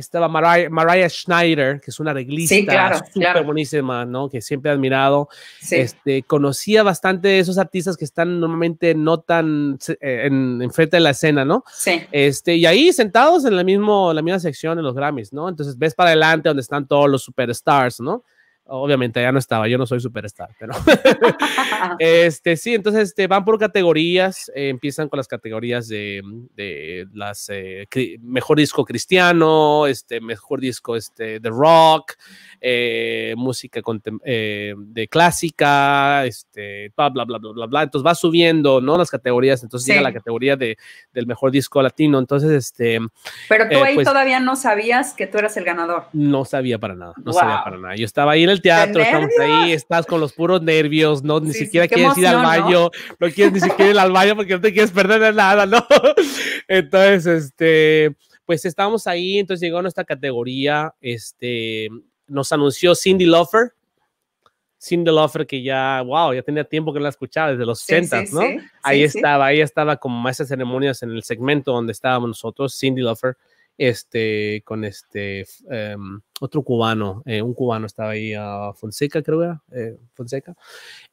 estaba Mariah, Mariah Schneider, que es una arreglista super súper buenísima, ¿no? Que siempre he admirado. Este, conocía bastante esos artistas que están normalmente no tan eh, en, frente de la escena, ¿no? Sí. Este, y ahí sentados en la, mismo, la misma sección en los Grammys, ¿no? Entonces ves para adelante donde están todos los superstars, ¿no? obviamente ya no estaba, yo no soy superstar, pero *laughs* este, sí, entonces este, van por categorías, eh, empiezan con las categorías de, de las eh, mejor disco cristiano, este, mejor disco este, de rock, eh, música de clásica, este, bla, bla, bla, bla, bla, entonces va subiendo, ¿no? Las categorías, entonces llega la categoría de, del mejor disco latino, entonces este... Pero tú ahí pues todavía no sabías que tú eras el ganador. No sabía para nada, no sabía para nada, yo estaba ahí en el teatro, estamos ahí, estás con los puros nervios, no ni siquiera quieres ir al baño, ¿no? quieres ni siquiera ir al baño porque no te quieres perder de nada, ¿no? *laughs* Entonces, este, pues estábamos ahí, entonces llegó nuestra categoría, este, nos anunció Cindy Loffer. Cindy Loffer que ya, wow, ya tenía tiempo que la escuchaba desde los 60, ¿no? ahí estaba, ahí estaba como esas ceremonias en el segmento donde estábamos nosotros, Cindy Loffer este, con este, em, otro cubano, eh, un cubano estaba ahí, ah, Fonseca creo que era, eh, Fonseca,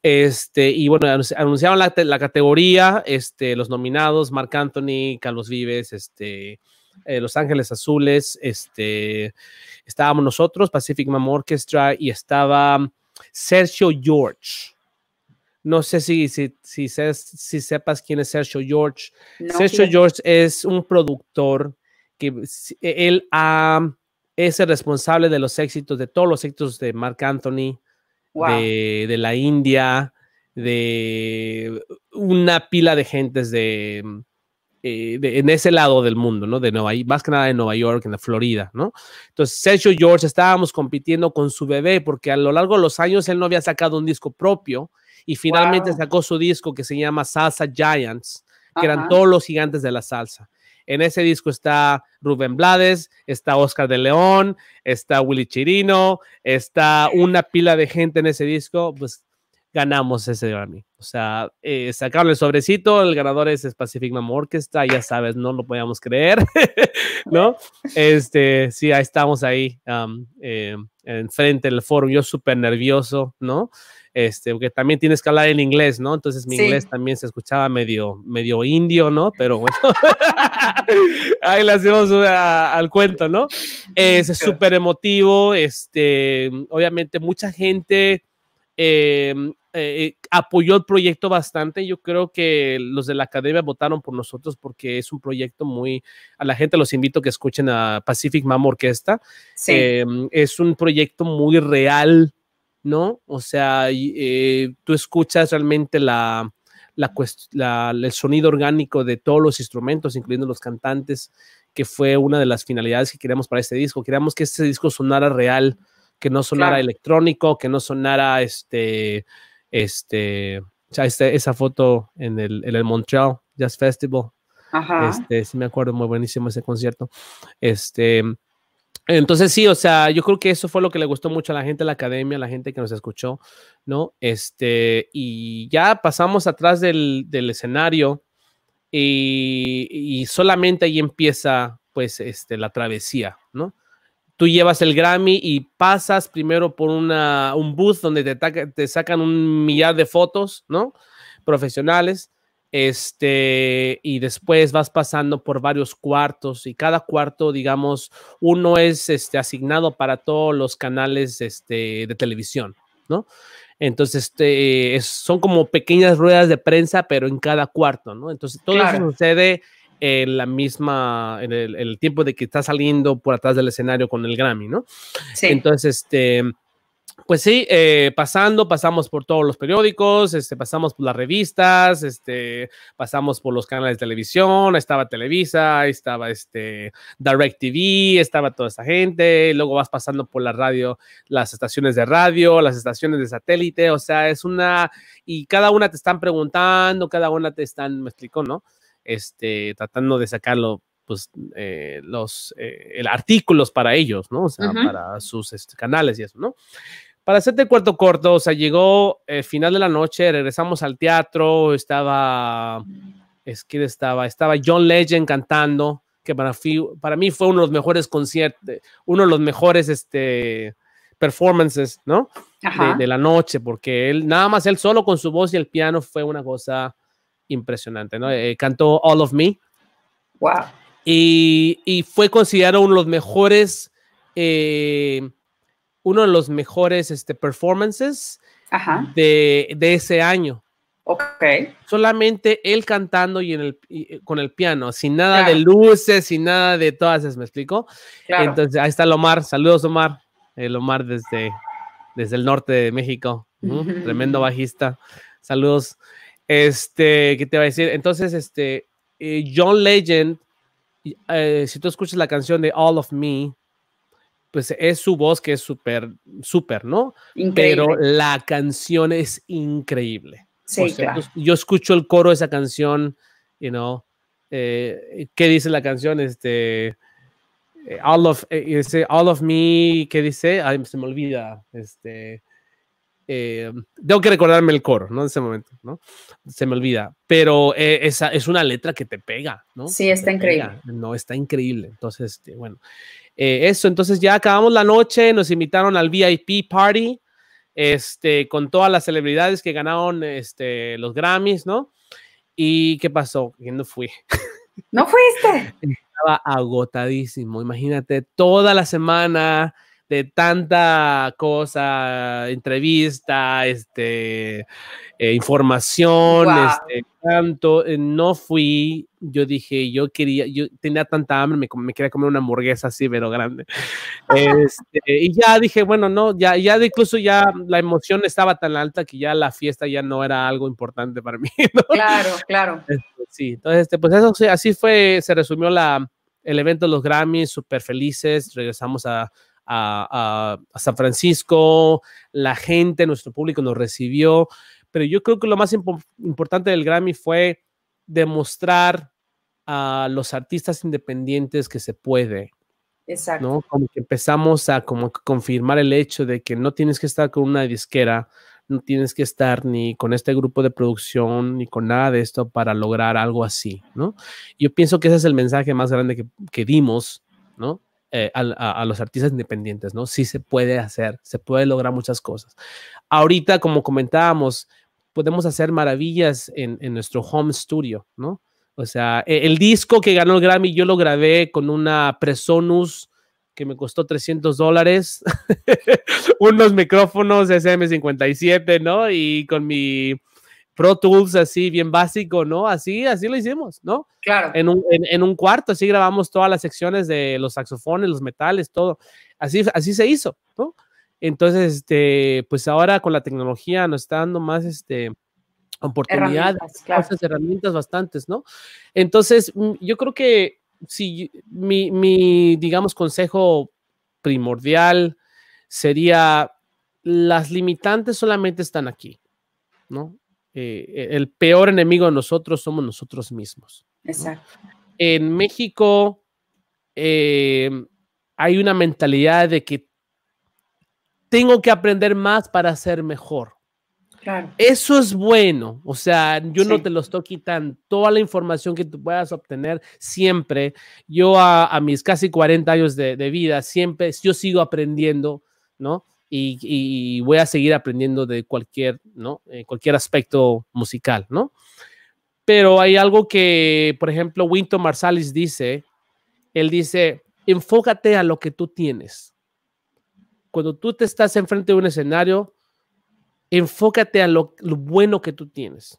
este, y bueno, anunciaron la, categoría, este, los nominados, Marc Anthony, Carlos Vives, este, eh, Los Ángeles Azules, este, estábamos nosotros, Pacific Mam Orchestra, y estaba Sergio George, no sé si, si, si, si, sepas quién es Sergio George. Sergio George es un productor que e, él es el responsable de los éxitos, de todos los éxitos de Mark Anthony, de, la India, de una pila de gentes de, eh, en ese lado del mundo, ¿no? De Nueva, más que nada de Nueva York, en la Florida, ¿no? Entonces, Sergio George estábamos compitiendo con su bebé porque a lo largo de los años él no había sacado un disco propio y finalmente sacó su disco que se llama Salsa Giants, que eran todos los gigantes de la salsa. En ese disco está Rubén Blades, está Oscar de León, está Willy Chirino, está una pila de gente en ese disco, pues ganamos ese Grammy. O sea, eh, sacaron el sobrecito, el ganador es Pacific que Orchestra, ya sabes, no lo podíamos creer, *laughs* ¿no? Este, sí, ahí estamos ahí, en eh, frente enfrente del foro, yo súper nervioso, ¿no? este, porque también tienes que hablar en inglés, ¿no? Entonces mi inglés también se escuchaba medio, medio indio, ¿no? Pero bueno, *laughs* ahí las una al cuento, ¿no? Eh, es súper emotivo, este, obviamente mucha gente em, eh, eh, apoyó el proyecto bastante, yo creo que los de la academia votaron por nosotros porque es un proyecto muy, a la gente los invito a que escuchen a Pacific Mama Orquesta, sí. Em, es un proyecto muy real, ¿no? O sea, eh, tú escuchas realmente la, el sonido orgánico de todos los instrumentos, incluyendo los cantantes, que fue una de las finalidades que queríamos para este disco. Queríamos que este disco sonara real, que no sonara electrónico, que no sonara este, este, este esa foto en el, Montreal Jazz Festival. Ajá. Este, sí me acuerdo muy buenísimo ese concierto. Este, entonces sí, o sea, yo creo que eso fue lo que le gustó mucho a la gente de la academia, a la gente que nos escuchó, ¿no? Este, y ya pasamos atrás del, escenario y, solamente ahí empieza, pues, este, la travesía, ¿no? Tú llevas el Grammy y pasas primero por una, un booth donde te, te sacan un millar de fotos, ¿no? Profesionales este, y después vas pasando por varios cuartos y cada cuarto, digamos, uno es este, asignado para todos los canales este, de televisión, ¿no? Entonces, este, son como pequeñas ruedas de prensa, pero en cada cuarto, ¿no? Entonces, todo eso sucede en la misma, en el, tiempo de que está saliendo por atrás del escenario con el Grammy, ¿no? Sí. Entonces, este, pues sí, eh, pasando, pasamos por todos los periódicos, este, pasamos por las revistas, este, pasamos por los canales de televisión, estaba Televisa, estaba este, TV, estaba toda esa gente, luego vas pasando por la radio, las estaciones de radio, las estaciones de satélite, o sea, es una, y cada una te están preguntando, cada una te están, me explico, ¿no? Este, tratando de sacarlo pues eh, los eh, artículos para ellos, ¿no? O sea, para sus este, canales y eso, ¿no? Para hacerte el cuarto corto, o sea, llegó el eh, final de la noche, regresamos al teatro, estaba, es que estaba, estaba John Legend cantando, que para, para mí fue uno de los mejores conciertos, uno de los mejores, este, performances, ¿no? De, la noche, porque él, nada más él solo con su voz y el piano fue una cosa impresionante, ¿no? cantó All of Me. Wow. Y, fue considerado uno de los mejores, eh, uno de los mejores este, performances De, ese año. Ok. Solamente él cantando y, en el, eh, con el piano, sin nada de luces, sin nada de todas esas, ¿me explico? Entonces, ahí está Lomar. Saludos, Omar. El eh, Omar desde, desde el norte de México. *laughs* Tremendo bajista. Saludos. Este, ¿qué te va a decir? Entonces, este, John Legend eh, si tú escuchas la canción de All of Me, pues es su voz que es súper, súper, ¿no? Pero la canción es increíble. Yo escucho el coro de esa canción, you know, eh, ¿qué dice la canción? Este, eh, all of, all of me, ¿qué dice? se me olvida, este, eh, tengo que recordarme el coro, ¿no? En ese momento, ¿no? Se me olvida, pero eh, esa es una letra que te pega, ¿no? Sí, está increíble. No, está increíble. Entonces, este, bueno, eh, eso, entonces ya acabamos la noche, nos invitaron al VIP party, este, con todas las celebridades que ganaron este, los Grammys, ¿no? ¿Y qué pasó? Yo no fui. ¿No fuiste? *laughs* Estaba agotadísimo, imagínate, toda la semana de tanta cosa, entrevista, este, eh, información, este, tanto, eh, no fui, yo dije, yo quería, yo tenía tanta hambre, me, quería comer una hamburguesa así, pero grande. Este, y ya dije, bueno, no, ya, ya incluso ya la emoción estaba tan alta que ya la fiesta ya no era algo importante para *laughs* mí. Claro, claro. Este, sí, entonces, pues eso, así fue, se resumió la, el evento de los Grammys, súper felices, regresamos a a, San Francisco, la gente, nuestro público nos recibió, pero yo creo que lo más importante del Grammy fue demostrar a los artistas independientes que se puede. Exacto. ¿no? Como que empezamos a como confirmar el hecho de que no tienes que estar con una disquera, no tienes que estar ni con este grupo de producción ni con nada de esto para lograr algo así, ¿no? Yo pienso que ese es el mensaje más grande que, que dimos, ¿no? Eh, a, los artistas independientes, ¿no? Sí se puede hacer, se puede lograr muchas cosas. Ahorita, como comentábamos, podemos hacer maravillas en, nuestro home studio, ¿no? O sea, el, el, disco que ganó el Grammy yo lo grabé con una Presonus que me costó 300 dólares, *laughs* unos micrófonos SM57, ¿no? Y con mi Pro Tools así, bien básico, ¿no? Así, así lo hicimos, ¿no? Claro. En un, en, un, cuarto, así grabamos todas las secciones de los saxofones, los metales, todo. Así, así se hizo, ¿no? Entonces, este, pues ahora con la tecnología nos está dando más, este, oportunidades, herramientas, herramientas bastantes, ¿no? Entonces, mm, yo creo que si mi, mi, digamos, consejo primordial sería, las limitantes solamente están aquí, ¿no? Eh, el peor enemigo de nosotros somos nosotros mismos. Exacto. En México eh, hay una mentalidad de que tengo que aprender más para ser mejor. Claro. Eso es bueno, o sea, yo no te lo estoy quitando, toda la información que tú puedas obtener siempre, yo a, mis casi 40 años de, de, vida, siempre, yo sigo aprendiendo, ¿no? y, voy a seguir aprendiendo de cualquier, ¿no? Eh, cualquier aspecto musical, ¿no? Pero hay algo que, por ejemplo, Winton Marsalis dice, él dice, enfócate a lo que tú tienes. Cuando tú te estás enfrente de un escenario, enfócate a lo bueno que tú tienes.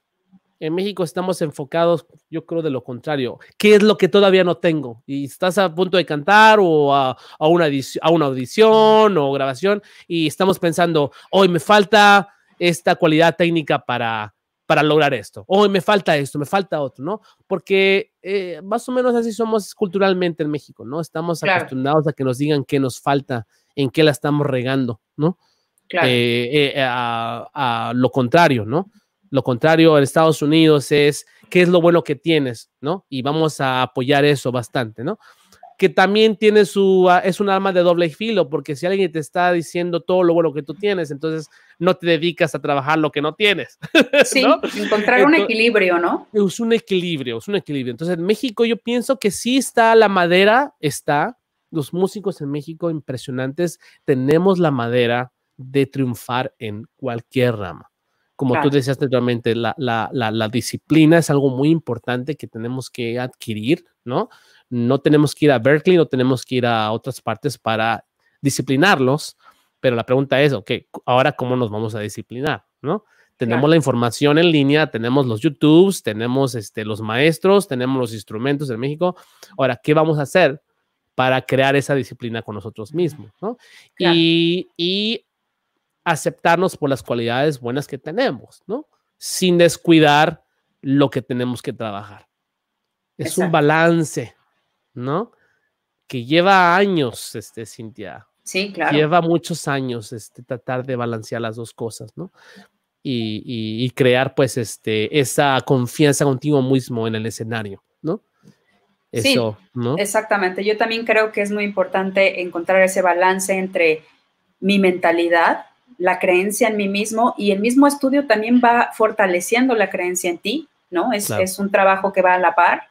En México estamos enfocados, yo creo, de lo contrario. ¿Qué es lo que todavía no tengo? Y estás a punto de cantar o a, una, a una audición o grabación y estamos pensando, hoy me falta esta cualidad técnica para, para lograr esto. Hoy me falta esto, me falta otro, ¿no? Porque eh, más o menos así somos culturalmente en México, ¿no? Estamos acostumbrados a que nos digan qué nos falta, en qué la estamos regando, ¿no? Claro. Eh, eh, a, lo contrario, ¿no? Lo contrario en Estados Unidos es qué es lo bueno que tienes, ¿no? Y vamos a apoyar eso bastante, ¿no? Que también tiene su, ah, es un arma de doble filo, porque si alguien te está diciendo todo lo bueno que tú tienes, entonces no te dedicas a trabajar lo que no tienes. *laughs* Sí, encontrar un equilibrio, ¿no? Es un equilibrio, es un equilibrio. Entonces, en México yo pienso que sí está la madera, está. Los músicos en México impresionantes, tenemos la madera de triunfar en cualquier rama como tú decías anteriormente, la, disciplina es algo muy importante que tenemos que adquirir, ¿no? No tenemos que ir a Berkeley, no tenemos que ir a otras partes para disciplinarlos, pero la pregunta es, ok, ahora cómo nos vamos a disciplinar, ¿no? Tenemos la información en línea, tenemos los YouTubes, tenemos este, los maestros, tenemos los instrumentos en México. Ahora, ¿qué vamos a hacer para crear esa disciplina con nosotros mismos, ¿no? y aceptarnos por las cualidades buenas que tenemos, ¿no? Sin descuidar lo que tenemos que trabajar. Es un balance, ¿no? Que lleva años, este, Cintia. Sí, claro. Lleva muchos años, este, tratar de balancear las dos cosas, ¿no? Y, crear, pues, este, esa confianza contigo mismo en el escenario, ¿no? Eso, ¿no? Exactamente. Yo también creo que es muy importante encontrar ese balance entre mi mentalidad la creencia en mí mismo y el mismo estudio también va fortaleciendo la creencia en ti, ¿no? Es, un trabajo que va a la par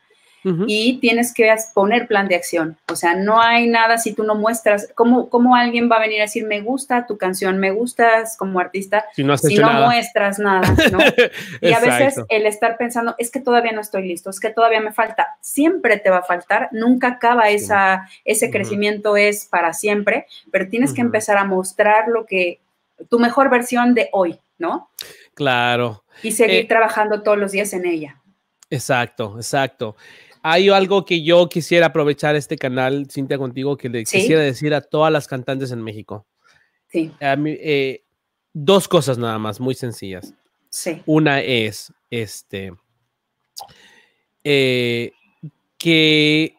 y tienes que poner plan de acción. O sea, no hay nada si tú no muestras, ¿cómo, cómo alguien va a venir a decir me gusta tu canción, me gustas como artista si no, muestras nada? *laughs* y a veces el estar pensando, es que todavía no estoy listo, es que todavía me falta, siempre te va a faltar, nunca acaba esa, ese crecimiento, es para siempre, pero tienes que empezar a mostrar lo que tu mejor versión de hoy, ¿no? Claro. Y seguir eh, trabajando todos los días en ella. Exacto, exacto. Hay algo que yo quisiera aprovechar este canal, Cintia, contigo, que le quisiera decir a todas las cantantes en México. Sí. Eh, dos cosas nada más, muy sencillas. Sí. Una es, este, eh, que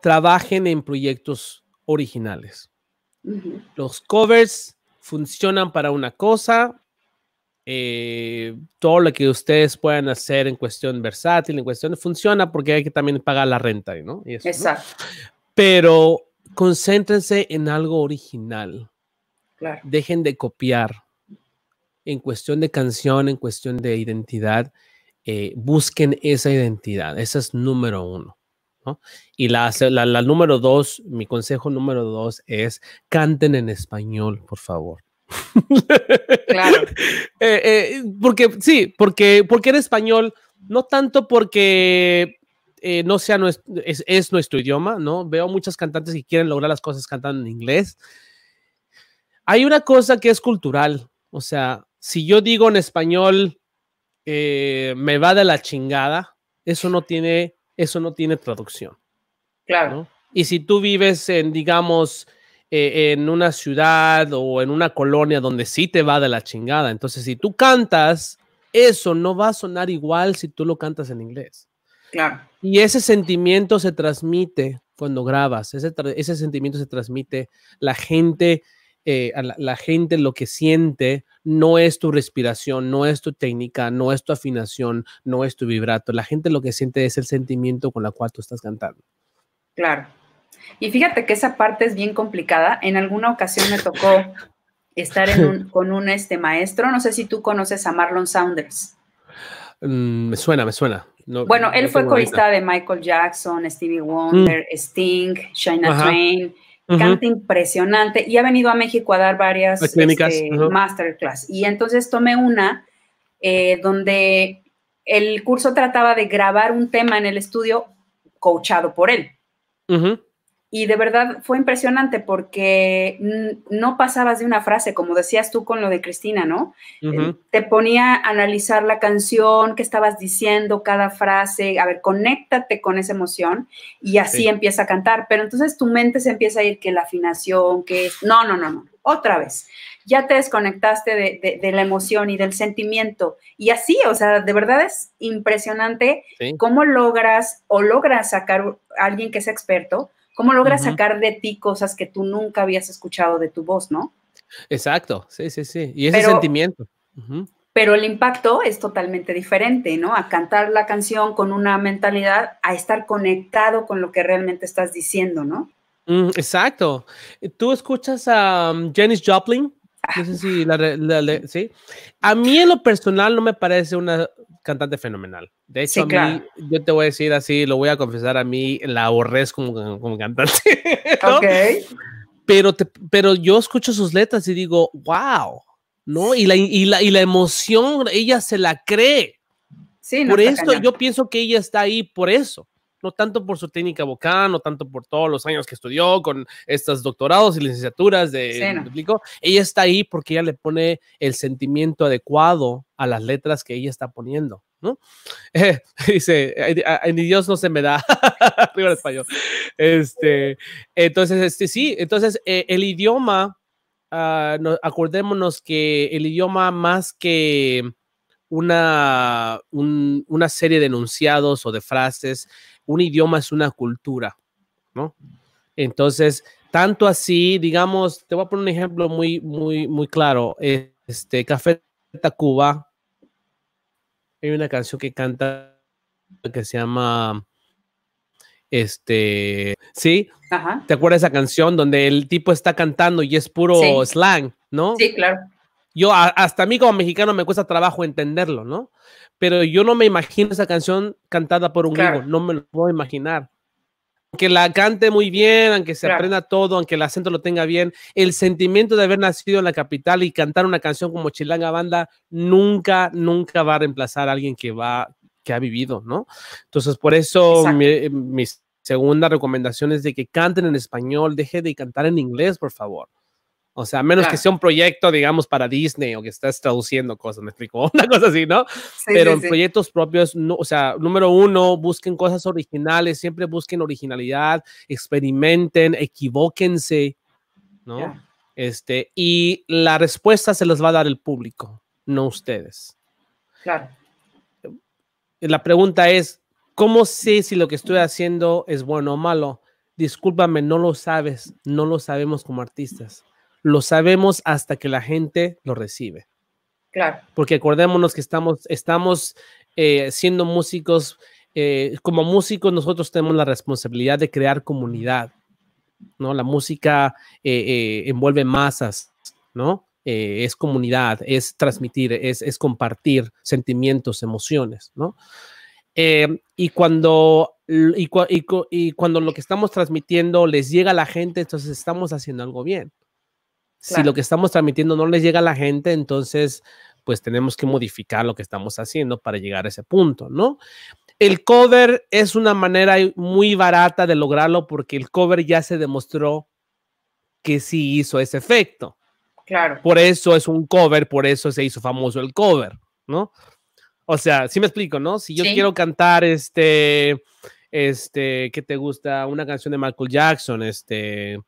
trabajen en proyectos originales. Los covers funcionan para una cosa. Eh, todo lo que ustedes puedan hacer en cuestión versátil, en cuestión funciona porque hay que también pagar la renta, ¿no? Exacto. Pero concéntrense en algo original. Claro. Dejen de copiar. En cuestión de canción, en cuestión de identidad, eh, busquen esa identidad. esa es número uno. ¿no? Y la, número dos, mi consejo número dos es canten en español, por favor. Claro. *laughs* Eh, eh, porque sí, porque, porque en español, no tanto porque eh, no sea nuestro, es, es, nuestro idioma, ¿no? Veo muchas cantantes que quieren lograr las cosas cantando en inglés. Hay una cosa que es cultural, o sea, si yo digo en español, me va de la chingada, eso no tiene eso no tiene traducción. Claro. Y si tú vives en, digamos, e, en una ciudad o en una colonia donde sí te va de la chingada, entonces si tú cantas, eso no va a sonar igual si tú lo cantas en inglés. Claro. Y ese sentimiento se transmite cuando grabas, ese, ese sentimiento se transmite, la gente eh, la, gente lo que siente no es tu respiración, no es tu técnica, no es tu afinación, no es tu vibrato. La gente lo que siente es el sentimiento con el cual tú estás cantando. Claro. Y fíjate que esa parte es bien complicada. En alguna ocasión me tocó estar *laughs* con un este maestro. No sé si tú conoces a Marlon Saunders. Mm, me suena, me suena. bueno, él fue corista de Michael Jackson, Stevie Wonder, mm. Sting, Shina Train canta impresionante y ha venido a México a dar varias este, masterclass. Y entonces tomé una eh, donde el curso trataba de grabar un tema en el estudio coachado por él y de verdad fue impresionante porque no pasabas de una frase, como decías tú con lo de Cristina, ¿no? Eh, te ponía a analizar la canción, qué estabas diciendo, cada frase, a ver, conéctate con esa emoción y así empieza a cantar, pero entonces tu mente se empieza a ir que la afinación, que es... No, no, no, no, otra vez. Ya te desconectaste de, la emoción y del sentimiento. Y así, o sea, de verdad es impresionante cómo logras o logras sacar a alguien que es experto ¿Cómo logras sacar de ti cosas que tú nunca habías escuchado de tu voz, no? Exacto, sí, sí, sí. Y ese sentimiento. Pero el impacto es totalmente diferente, ¿no? A cantar la canción con una mentalidad, a estar conectado con lo que realmente estás diciendo, ¿no? Mm, exacto. Tú escuchas a mm, Janis Joplin no sí. A mí en lo personal no me parece una cantante fenomenal. De hecho, yo te voy a decir así, lo voy a confesar, a mí la aborrezco como, cantante. *laughs* Pero, pero yo escucho sus letras y digo, wow, ¿no? Y la, y la, emoción, ella se la cree. Sí, por esto yo pienso que ella está ahí por eso no tanto por su técnica vocal, no tanto por todos los años que estudió con estos doctorados y licenciaturas de, Ella está ahí porque ella le pone el sentimiento adecuado a las letras que ella está poniendo. ¿no? *laughs* Eh, dice, ni Dios no se me da, *laughs* arriba el español. Este, entonces, este, sí, entonces eh, el idioma, ah, acordémonos que el idioma más que una, una serie de enunciados o de frases, un idioma es una cultura, ¿no? Entonces, tanto así, digamos, te voy a poner un ejemplo muy, muy, muy claro. Este, Café Tacuba, hay una canción que canta que se llama, este, ¿sí? ¿Te acuerdas de esa canción donde el tipo está cantando y es puro slang, ¿no? Sí, claro. Yo, hasta a mí como mexicano me cuesta trabajo entenderlo, ¿no? Pero yo no me imagino esa canción cantada por un claro. no me lo puedo imaginar. Aunque la cante muy bien, aunque se aprenda todo, aunque el acento lo tenga bien, el sentimiento de haber nacido en la capital y cantar una canción como Chilanga Banda nunca, nunca va a reemplazar a alguien que va, que ha vivido, ¿no? Entonces, por eso mi, segunda recomendación es de que canten en español, deje de cantar en inglés, por favor. O sea, a menos que sea un proyecto, digamos, para Disney o que estés traduciendo cosas, me explico, *laughs* una cosa así, ¿no? Pero en proyectos propios, o sea, número uno, busquen cosas originales, siempre busquen originalidad, experimenten, equivóquense, ¿no? Este, y la respuesta se las va a dar el público, no ustedes. Claro. Eh, la pregunta es, ¿cómo sé si lo que estoy haciendo es bueno o malo? Discúlpame, no lo sabes, no lo sabemos como artistas lo sabemos hasta que la gente lo recibe. Claro. Porque acordémonos que estamos, estamos eh, siendo músicos, eh, como músicos nosotros tenemos la responsabilidad de crear comunidad, ¿no? La música eh, envuelve masas, ¿no? es comunidad, es transmitir, es, compartir sentimientos, emociones, ¿no? y cuando y cuando lo que estamos transmitiendo les llega a la gente, entonces estamos haciendo algo bien. Si lo que estamos transmitiendo no les llega a la gente, entonces pues tenemos que modificar lo que estamos haciendo para llegar a ese punto, ¿no? El cover es una manera muy barata de lograrlo porque el cover ya se demostró que sí hizo ese efecto. Claro. Por eso es un cover, por eso se hizo famoso el cover, ¿no? O sea, si me explico, ¿no? Si yo quiero cantar este, este, ¿qué te gusta? Una canción de Michael Jackson, este,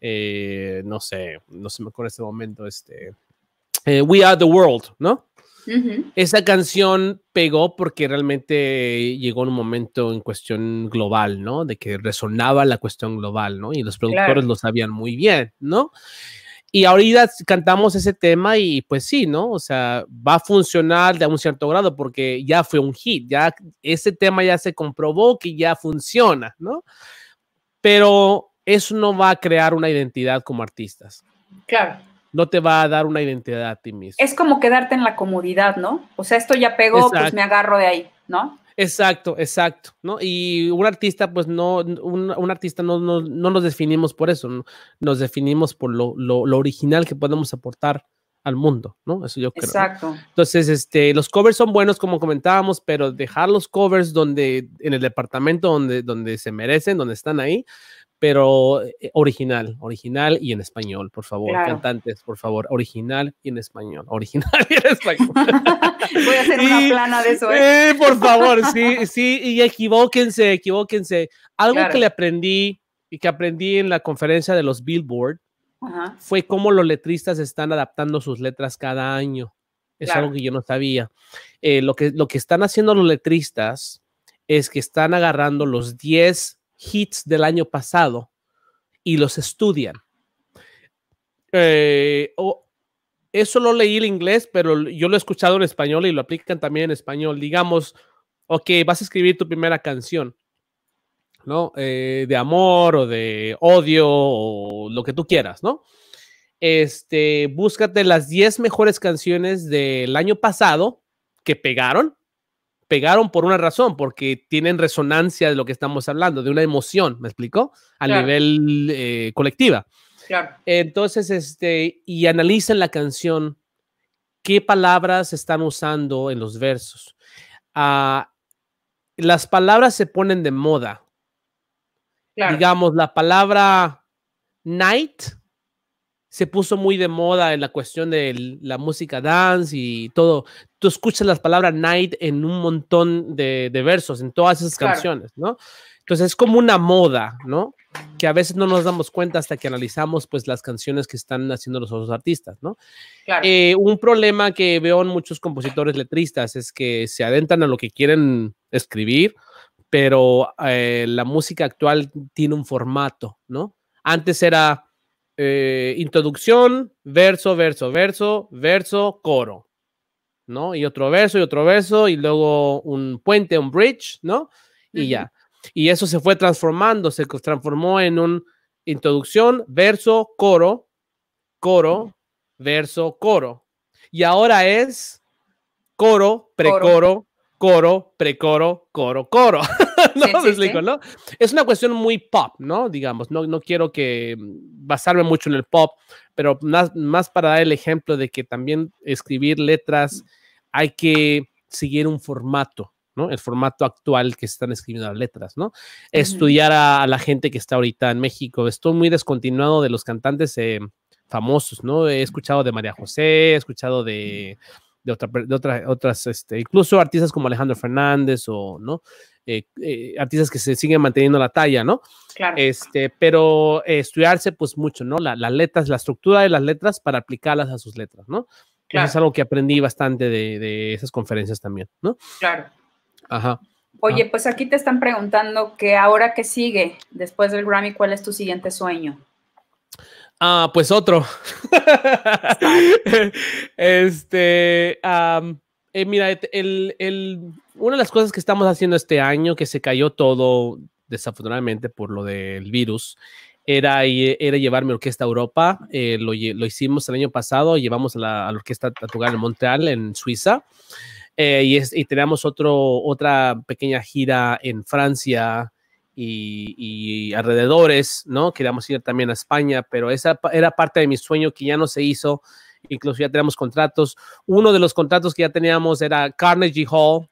eh, no sé, no se me acuerda este momento, este, eh, We Are the World, ¿no? Esa canción pegó porque realmente llegó en un momento en cuestión global, ¿no? De que resonaba la cuestión global, ¿no? Y los productores lo sabían muy bien, ¿no? Y ahorita cantamos ese tema y pues sí, ¿no? O sea, va a funcionar de un cierto grado porque ya fue un hit, ya ese tema ya se comprobó que ya funciona, ¿no? Pero eso no va a crear una identidad como artistas. Claro. No te va a dar una identidad a ti mismo. Es como quedarte en la comodidad, ¿no? O sea, esto ya pegó, pues me agarro de ahí, ¿no? Exacto, exacto, ¿no? Y un artista, pues no, un, artista no, nos definimos por eso, nos definimos por lo, original que podemos aportar al mundo, ¿no? Eso yo creo. Exacto. Entonces, este, los covers son buenos, como comentábamos, pero dejar los covers donde, en el departamento donde, donde se merecen, donde están ahí, pero eh, original, original y en español, por favor. Cantantes, por favor, original y en español, *laughs* original y en español. Voy a hacer una plana de eso. ¿eh? por favor, sí, sí, y equivóquense, equivóquense. Algo que le aprendí y que aprendí en la conferencia de los Billboard fue cómo los letristas están adaptando sus letras cada año. Es algo que yo no sabía. Eh, lo, que, lo que están haciendo los letristas es que están agarrando los 10 hits del año pasado y los estudian. Eh, eso lo leí en inglés, pero yo lo he escuchado en español y lo aplican también en español. Digamos, ok, vas a escribir tu primera canción, ¿no? Eh, de amor o de odio o lo que tú quieras, ¿no? Este, búscate las 10 mejores canciones del año pasado que pegaron pegaron por una razón, porque tienen resonancia de lo que estamos hablando, de una emoción, ¿me explico A nivel eh, colectiva. Entonces, este, y analizan la canción, qué palabras están usando en los versos. Ah, las palabras se ponen de moda. Digamos, la palabra night se puso muy de moda en la cuestión de la música dance y todo. Tú escuchas las palabras night en un montón de, versos, en todas esas canciones, ¿no? Entonces es como una moda, ¿no? Que a veces no nos damos cuenta hasta que analizamos pues las canciones que están haciendo los otros artistas, ¿no? Eh, un problema que veo en muchos compositores letristas es que se adentran a lo que quieren escribir, pero eh, la música actual tiene un formato, ¿no? Antes era eh, introducción, verso, verso, verso, verso, coro, ¿no? Y otro verso y otro verso y luego un puente, un bridge, ¿no? Y ya. Y eso se fue transformando, se transformó en un introducción, verso, coro, coro, verso, coro. Y ahora es coro, precoro, coro, precoro, coro, coro. *laughs* *laughs* ¿no? ¿no? Es una cuestión muy pop, ¿no? Digamos, no, no quiero que basarme mucho en el pop, pero más, más para dar el ejemplo de que también escribir letras hay que seguir un formato, ¿no? El formato actual que están escribiendo las letras, ¿no? Estudiar a, la gente que está ahorita en México. Estoy muy descontinuado de los cantantes eh, famosos, ¿no? He escuchado de María José, he escuchado de, otra, de otras, este, incluso artistas como Alejandro Fernández o, ¿no? Eh, eh, artistas que se siguen manteniendo la talla, ¿no? Claro. Este, pero eh, estudiarse, pues mucho, ¿no? La, las letras, la estructura de las letras para aplicarlas a sus letras, ¿no? Eso es algo que aprendí bastante de, esas conferencias también, ¿no? Claro. Ajá. Oye, ah. pues aquí te están preguntando que ahora que sigue, después del Grammy, ¿cuál es tu siguiente sueño? Ah, pues otro. *laughs* este, eh, mira, el, una de las cosas que estamos haciendo este año, que se cayó todo desafortunadamente por lo del virus, era, era llevar mi orquesta a Europa. Eh, lo, hicimos el año pasado, llevamos a la, orquesta a tocar en Montreal, en Suiza. Eh, y, es, teníamos otro, otra pequeña gira en Francia y, y, alrededores, ¿no? Queríamos ir también a España, pero esa era parte de mi sueño que ya no se hizo incluso ya tenemos contratos. Uno de los contratos que ya teníamos era Carnegie Hall.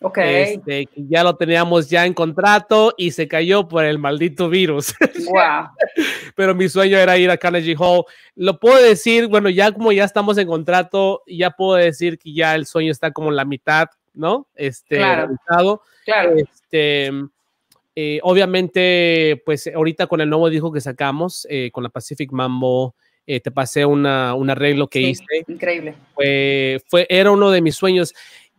Ok. Este, ya lo teníamos ya en contrato y se cayó por el maldito virus. Wow. *laughs* Pero mi sueño era ir a Carnegie Hall. Lo puedo decir, bueno, ya como ya estamos en contrato, ya puedo decir que ya el sueño está como en la mitad, ¿no? Este, claro. Este, eh, obviamente, pues ahorita con el nuevo disco que sacamos, eh, con la Pacific Mambo, eh, te pasé un arreglo que hice. Increíble. Fue, era uno de mis sueños.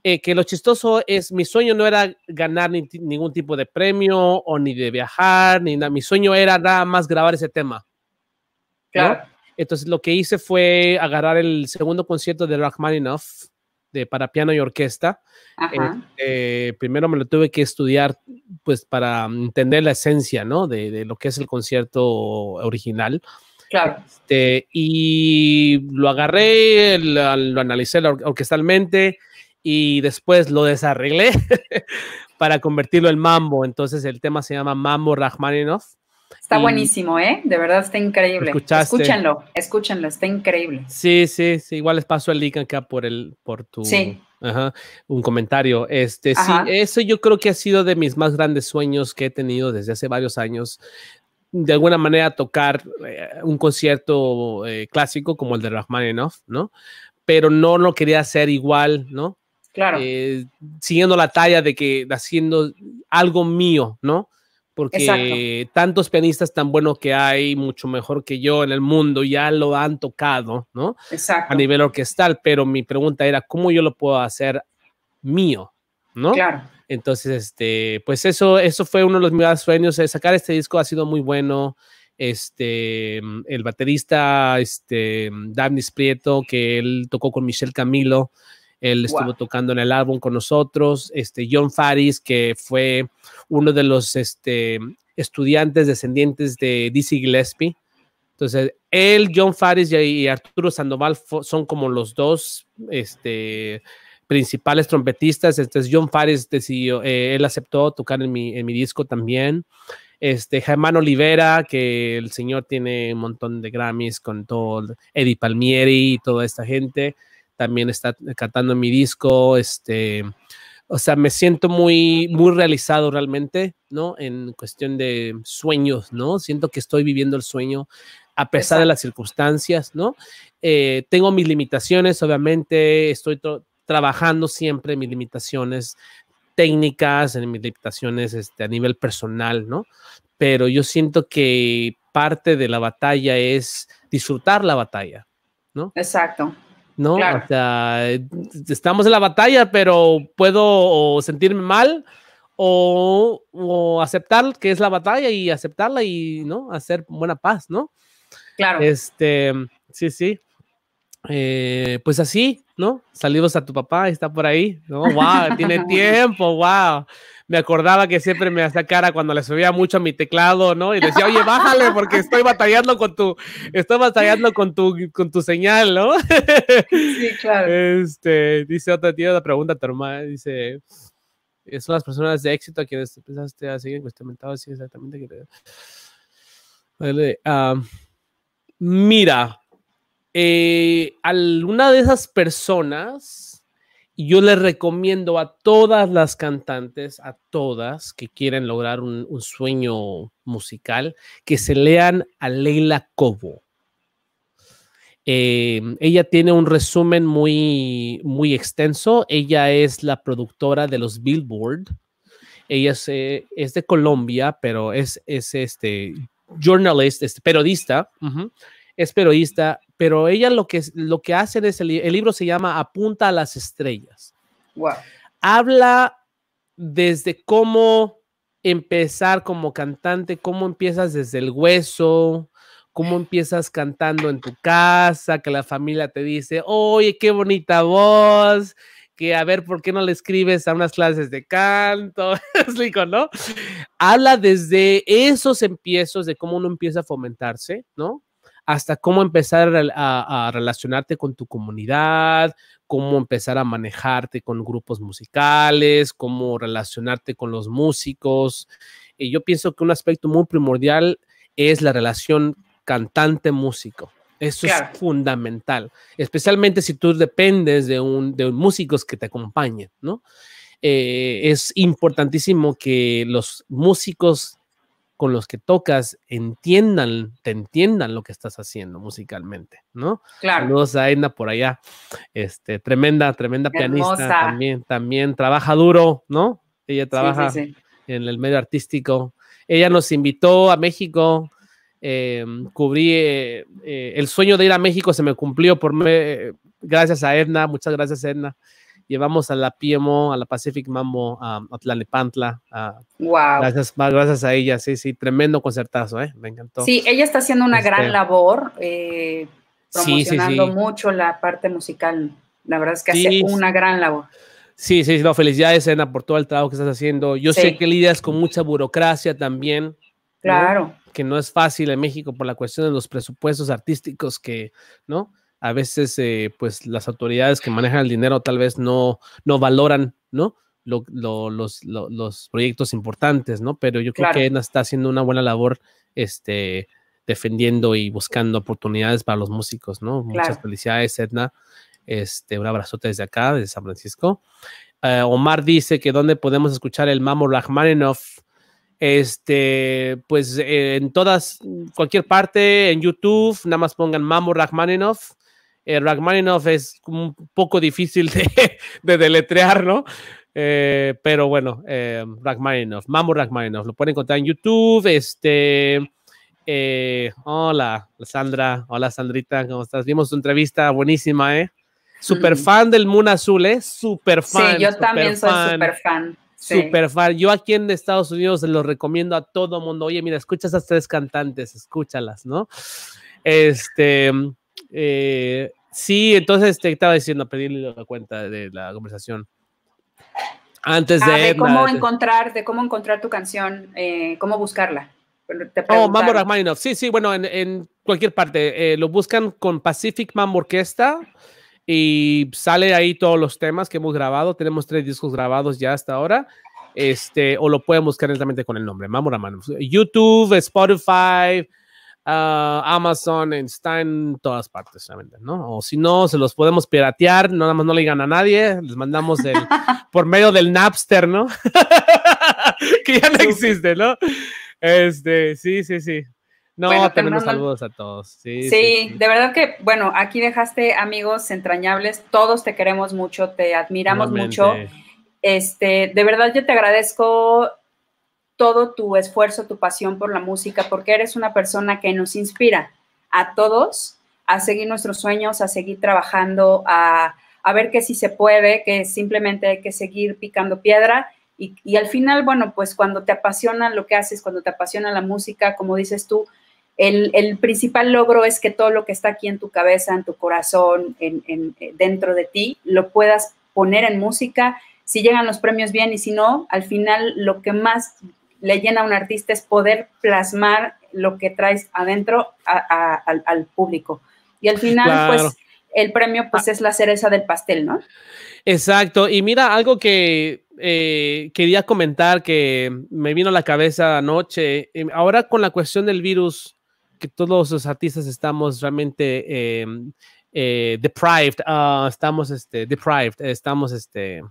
Eh, que lo chistoso es, mi sueño no era ganar ningún tipo de premio o ni de viajar, ni nada. Mi sueño era nada más grabar ese tema. Claro. Entonces lo que hice fue agarrar el segundo concierto de Rachmaninoff de, para piano y orquesta. Este, primero me lo tuve que estudiar pues para entender la esencia ¿no? de, de lo que es el concierto original. Este, y lo agarré, lo, analicé orquestalmente y después lo desarreglé *laughs* para convertirlo en mambo. Entonces el tema se llama Mambo Rachmaninoff. Está buenísimo, ¿eh? De verdad está increíble. Escúchenlo, escúchenlo, está increíble. Sí, sí, sí. Igual les paso el link acá por, el, por tu. un comentario. Este, sí, eso yo creo que ha sido de mis más grandes sueños que he tenido desde hace varios años, de alguna manera tocar eh, un concierto eh, clásico como el de Rachmaninoff, ¿no? Pero no lo quería hacer igual, ¿no? Claro. Eh, siguiendo la talla de que haciendo algo mío, ¿no? Porque tantos pianistas tan buenos que hay, mucho mejor que yo en el mundo, ya lo han tocado, ¿no? Exacto. A nivel orquestal, pero mi pregunta era, ¿cómo yo lo puedo hacer mío? ¿No? Claro. Entonces, este, pues eso, eso fue uno de los mis sueños. Eh, sacar este disco ha sido muy bueno. Este, mm, el baterista, este, Sprieto, mm, Prieto, que él tocó con Michelle Camilo, él estuvo tocando en el álbum con nosotros. Este, John Faris, que fue uno de los este, mm, estudiantes descendientes de Dizzy Gillespie. Entonces, él, John Faris y, Arturo Sandoval son como los dos este, principales trompetistas. Entonces, este John Fares decidió, este eh, él aceptó tocar en mi, disco también. Este, Germán Olivera, que el señor tiene un montón de Grammys con todo, Eddie Palmieri y toda esta gente, también está cantando en mi disco. Este, o sea, me siento muy, muy realizado realmente, ¿no? En cuestión de sueños, ¿no? Siento que estoy viviendo el sueño a pesar de las circunstancias, ¿no? Eh, tengo mis limitaciones, obviamente, estoy trabajando siempre en mis limitaciones técnicas, en mis limitaciones este, a nivel personal, ¿no? Pero yo siento que parte de la batalla es disfrutar la batalla, ¿no? Exacto. ¿No? estamos en la batalla, pero puedo sentirme mal o, aceptar que es la batalla y aceptarla y, ¿no? Hacer buena paz, ¿no? Claro. Este, sí, sí. Eh, pues así, ¿no? Saludos a tu papá, está por ahí, ¿no? ¡Wow! Tiene *laughs* tiempo, ¡wow! Me acordaba que siempre me hacía cara cuando le subía mucho a mi teclado, ¿no? Y decía, oye, bájale porque estoy batallando con tu, estoy batallando con tu, con tu señal, ¿no? Sí, claro. Este, dice otra tía, la pregunta a dice, eh, son las personas de éxito a quienes empezaste a seguir, cuestionando? así exactamente. Vale, ah, mira, a eh, alguna de esas personas, yo les recomiendo a todas las cantantes, a todas que quieren lograr un, sueño musical, que se lean a Leila Cobo. Eh, ella tiene un resumen muy, muy extenso. Ella es la productora de los Billboard. Ella es, eh, es de Colombia, pero es, es este periodista. Es periodista pero ella lo que, lo que hace es, el, libro se llama Apunta a las Estrellas. Habla desde cómo empezar como cantante, cómo empiezas desde el hueso, cómo empiezas cantando en tu casa, que la familia te dice, oye, qué bonita voz, que a ver, ¿por qué no le escribes a unas clases de canto? *laughs* es rico, ¿no? Habla desde esos empiezos de cómo uno empieza a fomentarse, ¿no? hasta cómo empezar a, relacionarte con tu comunidad, cómo empezar a manejarte con grupos musicales, cómo relacionarte con los músicos. Y yo pienso que un aspecto muy primordial es la relación cantante-músico. Eso es fundamental, especialmente si tú dependes de, un, de músicos que te acompañen, ¿no? Eh, es importantísimo que los músicos con los que tocas entiendan, te entiendan lo que estás haciendo musicalmente, ¿no? Claro. Saludos a Edna por allá. Este, tremenda, tremenda pianista. También, también trabaja duro, ¿no? Ella trabaja en el medio artístico. Ella nos invitó a México. Em, cubrí eh, eh, el sueño de ir a México, se me cumplió por me, gracias a Edna. Muchas gracias, Edna llevamos a la PMO, a la Pacific Mambo, a, a wow. Gracias, a ella, sí, sí, tremendo concertazo, ¿eh? Me encantó. Sí, ella está haciendo una gran este labor, eh, promocionando mucho la parte musical. La verdad es que hace una gran labor. Sí, sí, no, felicidades, Ena, por todo el trabajo que estás haciendo. Yo sé que lidias con mucha burocracia también. Claro. Que no es fácil en México por la cuestión de los presupuestos artísticos que, ¿no? a veces eh, pues las autoridades que manejan el dinero tal vez no, no valoran, ¿no? los, los, proyectos importantes, ¿no? Pero yo creo que Edna está haciendo una buena labor, este, defendiendo y buscando oportunidades para los músicos, ¿no? Muchas felicidades, Edna. Este, un abrazote desde acá, desde San Francisco. Eh, Omar dice que dónde podemos escuchar el Mamo Rachmaninoff. Este, pues en todas, cualquier parte, en YouTube, nada más pongan Mamo Rachmaninoff eh, Rachmaninoff es un poco difícil de, *laughs* deletrear, ¿no? Eh, pero bueno, eh, Rachmaninoff, Mamo Rachmaninoff, lo pueden encontrar en YouTube. Este, eh, hola, Sandra, hola Sandrita, ¿cómo estás? Vimos tu entrevista buenísima, ¿eh? Super mm. fan del Moon Azul, ¿eh? Super fan. Sí, yo también soy super fan. Super fan. Yo aquí en Estados Unidos se los recomiendo a todo mundo. Oye, mira, escucha esas tres cantantes, escúchalas, ¿no? Este, eh, sí, entonces te este, estaba diciendo, pedirle la cuenta de la conversación. Antes ah, de, de cómo encontrar, de cómo encontrar tu canción, eh, cómo buscarla. oh, Mambo Sí, sí, bueno, en, cualquier parte. Eh, lo buscan con Pacific Mamorquesta y sale ahí todos los temas que hemos grabado. Tenemos tres discos grabados ya hasta ahora. Este, o lo pueden buscar directamente con el nombre, Mambo YouTube, Spotify, Ah, Amazon está en todas partes, ¿no? O si no, se los podemos piratear, no, nada más no le digan a nadie, les mandamos *laughs* por medio del Napster, ¿no? *laughs* que ya no existe, ¿no? Este, sí, sí, sí. No, tenemos saludos a todos. Sí, de verdad que, bueno, aquí dejaste amigos entrañables, todos te queremos mucho, te admiramos mucho. Este, de verdad yo te agradezco todo tu esfuerzo, tu pasión por la música, porque eres una persona que nos inspira a todos a seguir nuestros sueños, a seguir trabajando, a, ver que si se puede, que simplemente hay que seguir picando piedra. Y, al final, bueno, pues cuando te apasiona lo que haces, cuando te apasiona la música, como dices tú, el, principal logro es que todo lo que está aquí en tu cabeza, en tu corazón, en, en, eh, dentro de ti, lo puedas poner en música. Si llegan los premios bien y si no, al final lo que más le llena a un artista es poder plasmar lo que traes adentro al, público. Y al final, pues, el premio, pues, ah. es la cereza del pastel, ¿no? Exacto. Y mira, algo que eh, quería comentar que me vino a la cabeza anoche, em, ahora con la cuestión del virus, que todos los artistas estamos realmente em, eh, deprived, ah, estamos este, deprived, estamos este,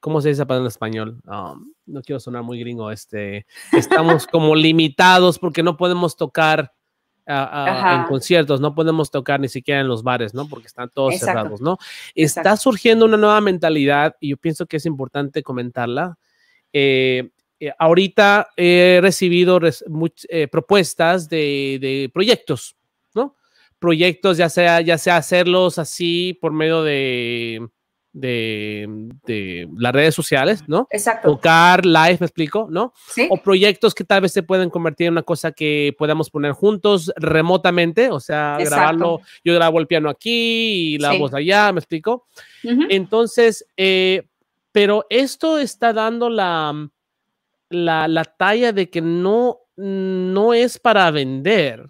¿Cómo se dice esa palabra en español? Um, no quiero sonar muy gringo. Este, estamos *laughs* como limitados porque no podemos tocar en conciertos, no podemos tocar ni siquiera en los bares, ¿no? Porque están todos cerrados, ¿no? Está surgiendo una nueva mentalidad y yo pienso que es importante comentarla. Eh, eh, ahorita he recibido eh, propuestas de, de, proyectos, ¿no? Proyectos, ya sea, ya sea hacerlos así por medio de de, las redes sociales, ¿no? Exacto. Tocar live, me explico, ¿no? Sí. O proyectos que tal vez se pueden convertir en una cosa que podamos poner juntos remotamente, o sea, grabarlo, yo grabo el piano aquí y la voz allá, me explico. Entonces, eh, pero esto está dando la, la, talla de que no, no es para vender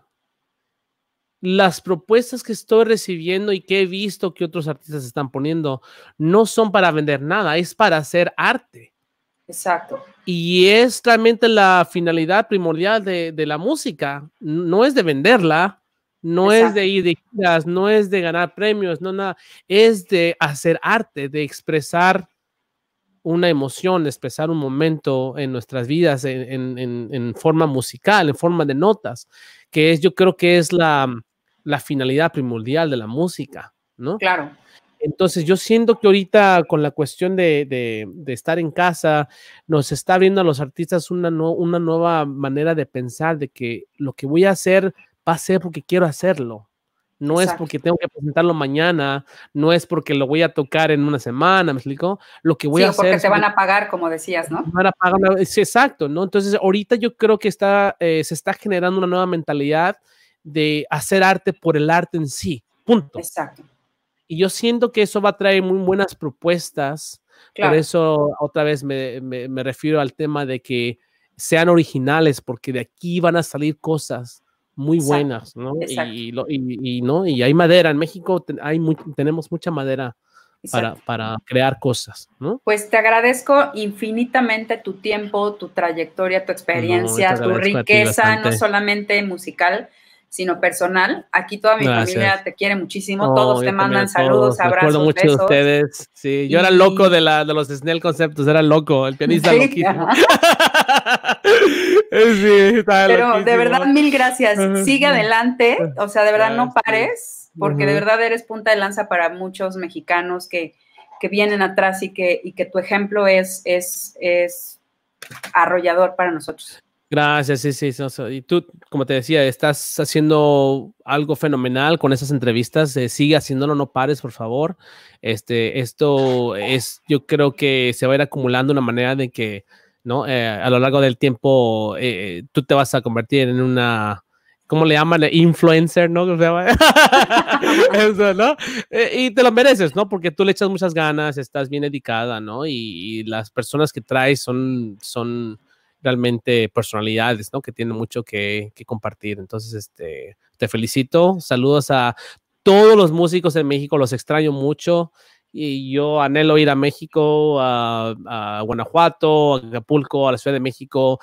las propuestas que estoy recibiendo y que he visto que otros artistas están poniendo no son para vender nada, es para hacer arte. Exacto. Y es realmente la finalidad primordial de, la música. No es de venderla, no es de ir de giras, no es de ganar premios, no nada. Es de hacer arte, de expresar una emoción, expresar un momento en nuestras vidas en forma musical, en forma de notas, que es, yo creo que es la, la finalidad primordial de la música, ¿no? Claro. Entonces yo siento que ahorita con la cuestión de, estar en casa, nos está abriendo a los artistas una, una nueva manera de pensar de que lo que voy a hacer va a ser porque quiero hacerlo. No es porque tengo que presentarlo mañana, no es porque lo voy a tocar en una semana, ¿me explico? Lo que voy a hacer. porque se van a pagar, como decías, ¿no? Van a pagar, sí, exacto, ¿no? Entonces, ahorita yo creo que está, eh, se está generando una nueva mentalidad de hacer arte por el arte en sí. Punto. Exacto. Y yo siento que eso va a traer muy buenas propuestas. Por eso otra vez me, refiero al tema de que sean originales, porque de aquí van a salir cosas muy buenas, ¿no? Y, ¿no? y hay madera. En México hay tenemos mucha madera. Para, crear cosas, ¿no? Pues te agradezco infinitamente tu tiempo, tu trayectoria, tu experiencia, tu riqueza, no solamente musical, sino personal. Aquí toda mi familia te quiere muchísimo, todos te mandan saludos, abrazos, mucho de ustedes. Sí, yo era loco de, la, de los Snell conceptos, era loco, el pianista sí, loquísimo. *laughs* Pero de verdad, mil gracias. Sigue adelante, o sea, de verdad no pares, porque de verdad eres punta de lanza para muchos mexicanos que, que vienen atrás y que, y que tu ejemplo es, es, es arrollador para nosotros. Gracias, sí, sí. Y tú, como te decía, estás haciendo algo fenomenal con esas entrevistas. Eh, sigue haciéndolo, no pares, por favor. Este, esto es, yo creo que se va a ir acumulando una manera de que, ¿no? Eh, a lo largo del tiempo, eh, tú te vas a convertir en una, ¿cómo le llaman? Influencer, ¿no? *laughs* Eso, ¿no? y te lo mereces, ¿no? Porque tú le echas muchas ganas, estás bien dedicada, ¿no? Y, las personas que traes son, son, realmente personalidades, ¿no? Que tienen mucho que, compartir. Entonces, este, te felicito. Saludos a todos los músicos de México, los extraño mucho. Y yo anhelo ir a México, a, Guanajuato, a Acapulco, a la Ciudad de México.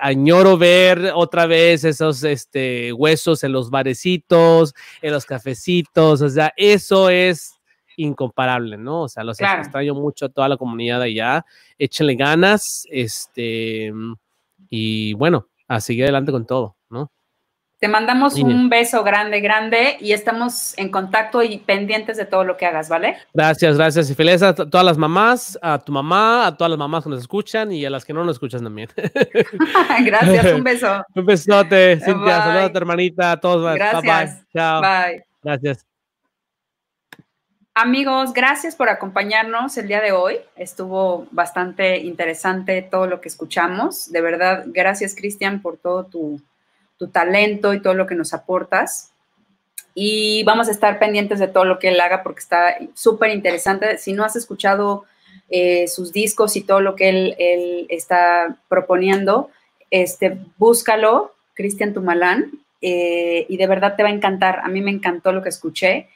Añoro ver otra vez esos este, huesos en los barecitos, en los cafecitos. O sea, eso es incomparable, ¿no? O sea, los extraño mucho a toda la comunidad allá. Échenle ganas, este, mm, y bueno, a seguir adelante con todo, ¿no? Te mandamos un beso grande, grande y estamos en contacto y pendientes de todo lo que hagas, ¿vale? Gracias, gracias. Y feliz a todas las mamás, a tu mamá, a todas las mamás que nos escuchan y a las que no nos escuchan también. *laughs* gracias, un beso. *laughs* Un besote, Cintia. Saludos a tu hermanita, a todos. Gracias. Chao. Bye. Gracias. Amigos, gracias por acompañarnos el día de hoy. Estuvo bastante interesante todo lo que escuchamos. De verdad, gracias Cristian por todo tu, talento y todo lo que nos aportas. Y vamos a estar pendientes de todo lo que él haga porque está súper interesante. Si no has escuchado eh, sus discos y todo lo que él, está proponiendo, este, búscalo, Cristian Tumalán, eh, y de verdad te va a encantar. A mí me encantó lo que escuché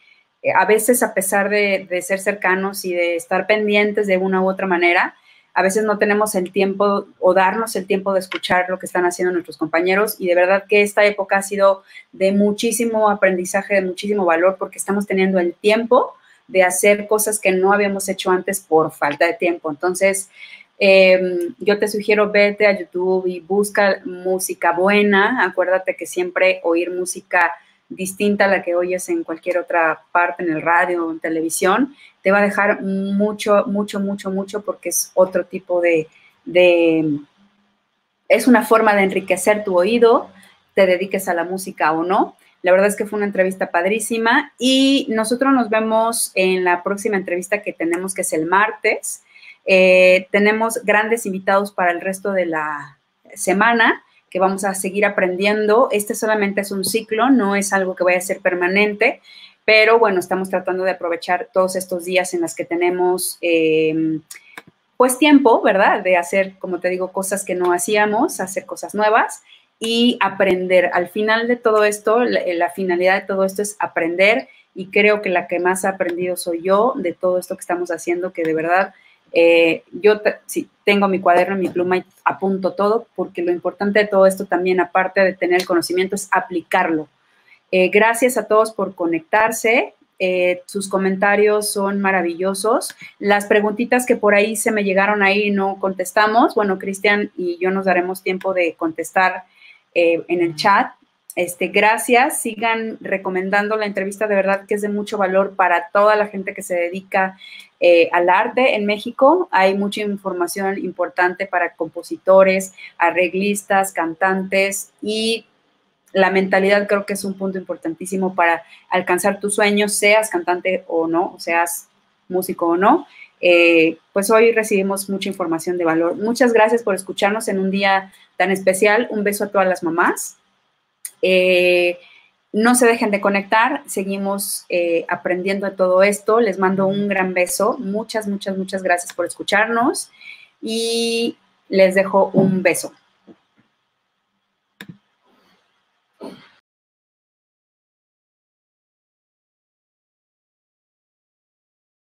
eh, a veces a pesar de, ser cercanos y de estar pendientes de una u otra manera, a veces no tenemos el tiempo o darnos el tiempo de escuchar lo que están haciendo nuestros compañeros y de verdad que esta época ha sido de muchísimo aprendizaje, de muchísimo valor porque estamos teniendo el tiempo de hacer cosas que no habíamos hecho antes por falta de tiempo. Entonces, em, yo te sugiero vete a YouTube y busca música buena. Acuérdate que siempre oír música distinta a la que oyes en cualquier otra parte, en el radio o en televisión, te va a dejar mucho, mucho, mucho, mucho porque es otro tipo de, es una forma de enriquecer tu oído, te dediques a la música o no. La verdad es que fue una entrevista padrísima y nosotros nos vemos en la próxima entrevista que tenemos, que es el martes. Eh, tenemos grandes invitados para el resto de la semana que vamos a seguir aprendiendo. Este solamente es un ciclo, no es algo que vaya a ser permanente, pero bueno, estamos tratando de aprovechar todos estos días en los que tenemos em, pues tiempo, ¿verdad? De hacer, como te digo, cosas que no hacíamos, hacer cosas nuevas y aprender. Al final de todo esto, la, eh, la finalidad de todo esto es aprender y creo que la que más ha aprendido soy yo de todo esto que estamos haciendo, que de verdad eh, yo sí, tengo mi cuaderno, mi pluma y apunto todo, porque lo importante de todo esto también, aparte de tener el conocimiento, es aplicarlo. Eh, gracias a todos por conectarse. Eh, sus comentarios son maravillosos. Las preguntitas que por ahí se me llegaron ahí no contestamos. Bueno, Cristian y yo nos daremos tiempo de contestar en el chat. Este, gracias, sigan recomendando la entrevista, de verdad que es de mucho valor para toda la gente que se dedica eh, al arte en México. Hay mucha información importante para compositores, arreglistas, cantantes y la mentalidad creo que es un punto importantísimo para alcanzar tus sueños, seas cantante o no, seas músico o no. Eh, pues hoy recibimos mucha información de valor. Muchas gracias por escucharnos en un día tan especial. Un beso a todas las mamás. Eh, no se dejen de conectar, seguimos eh, aprendiendo de todo esto. Les mando un gran beso. Muchas, muchas, muchas gracias por escucharnos y les dejo un beso.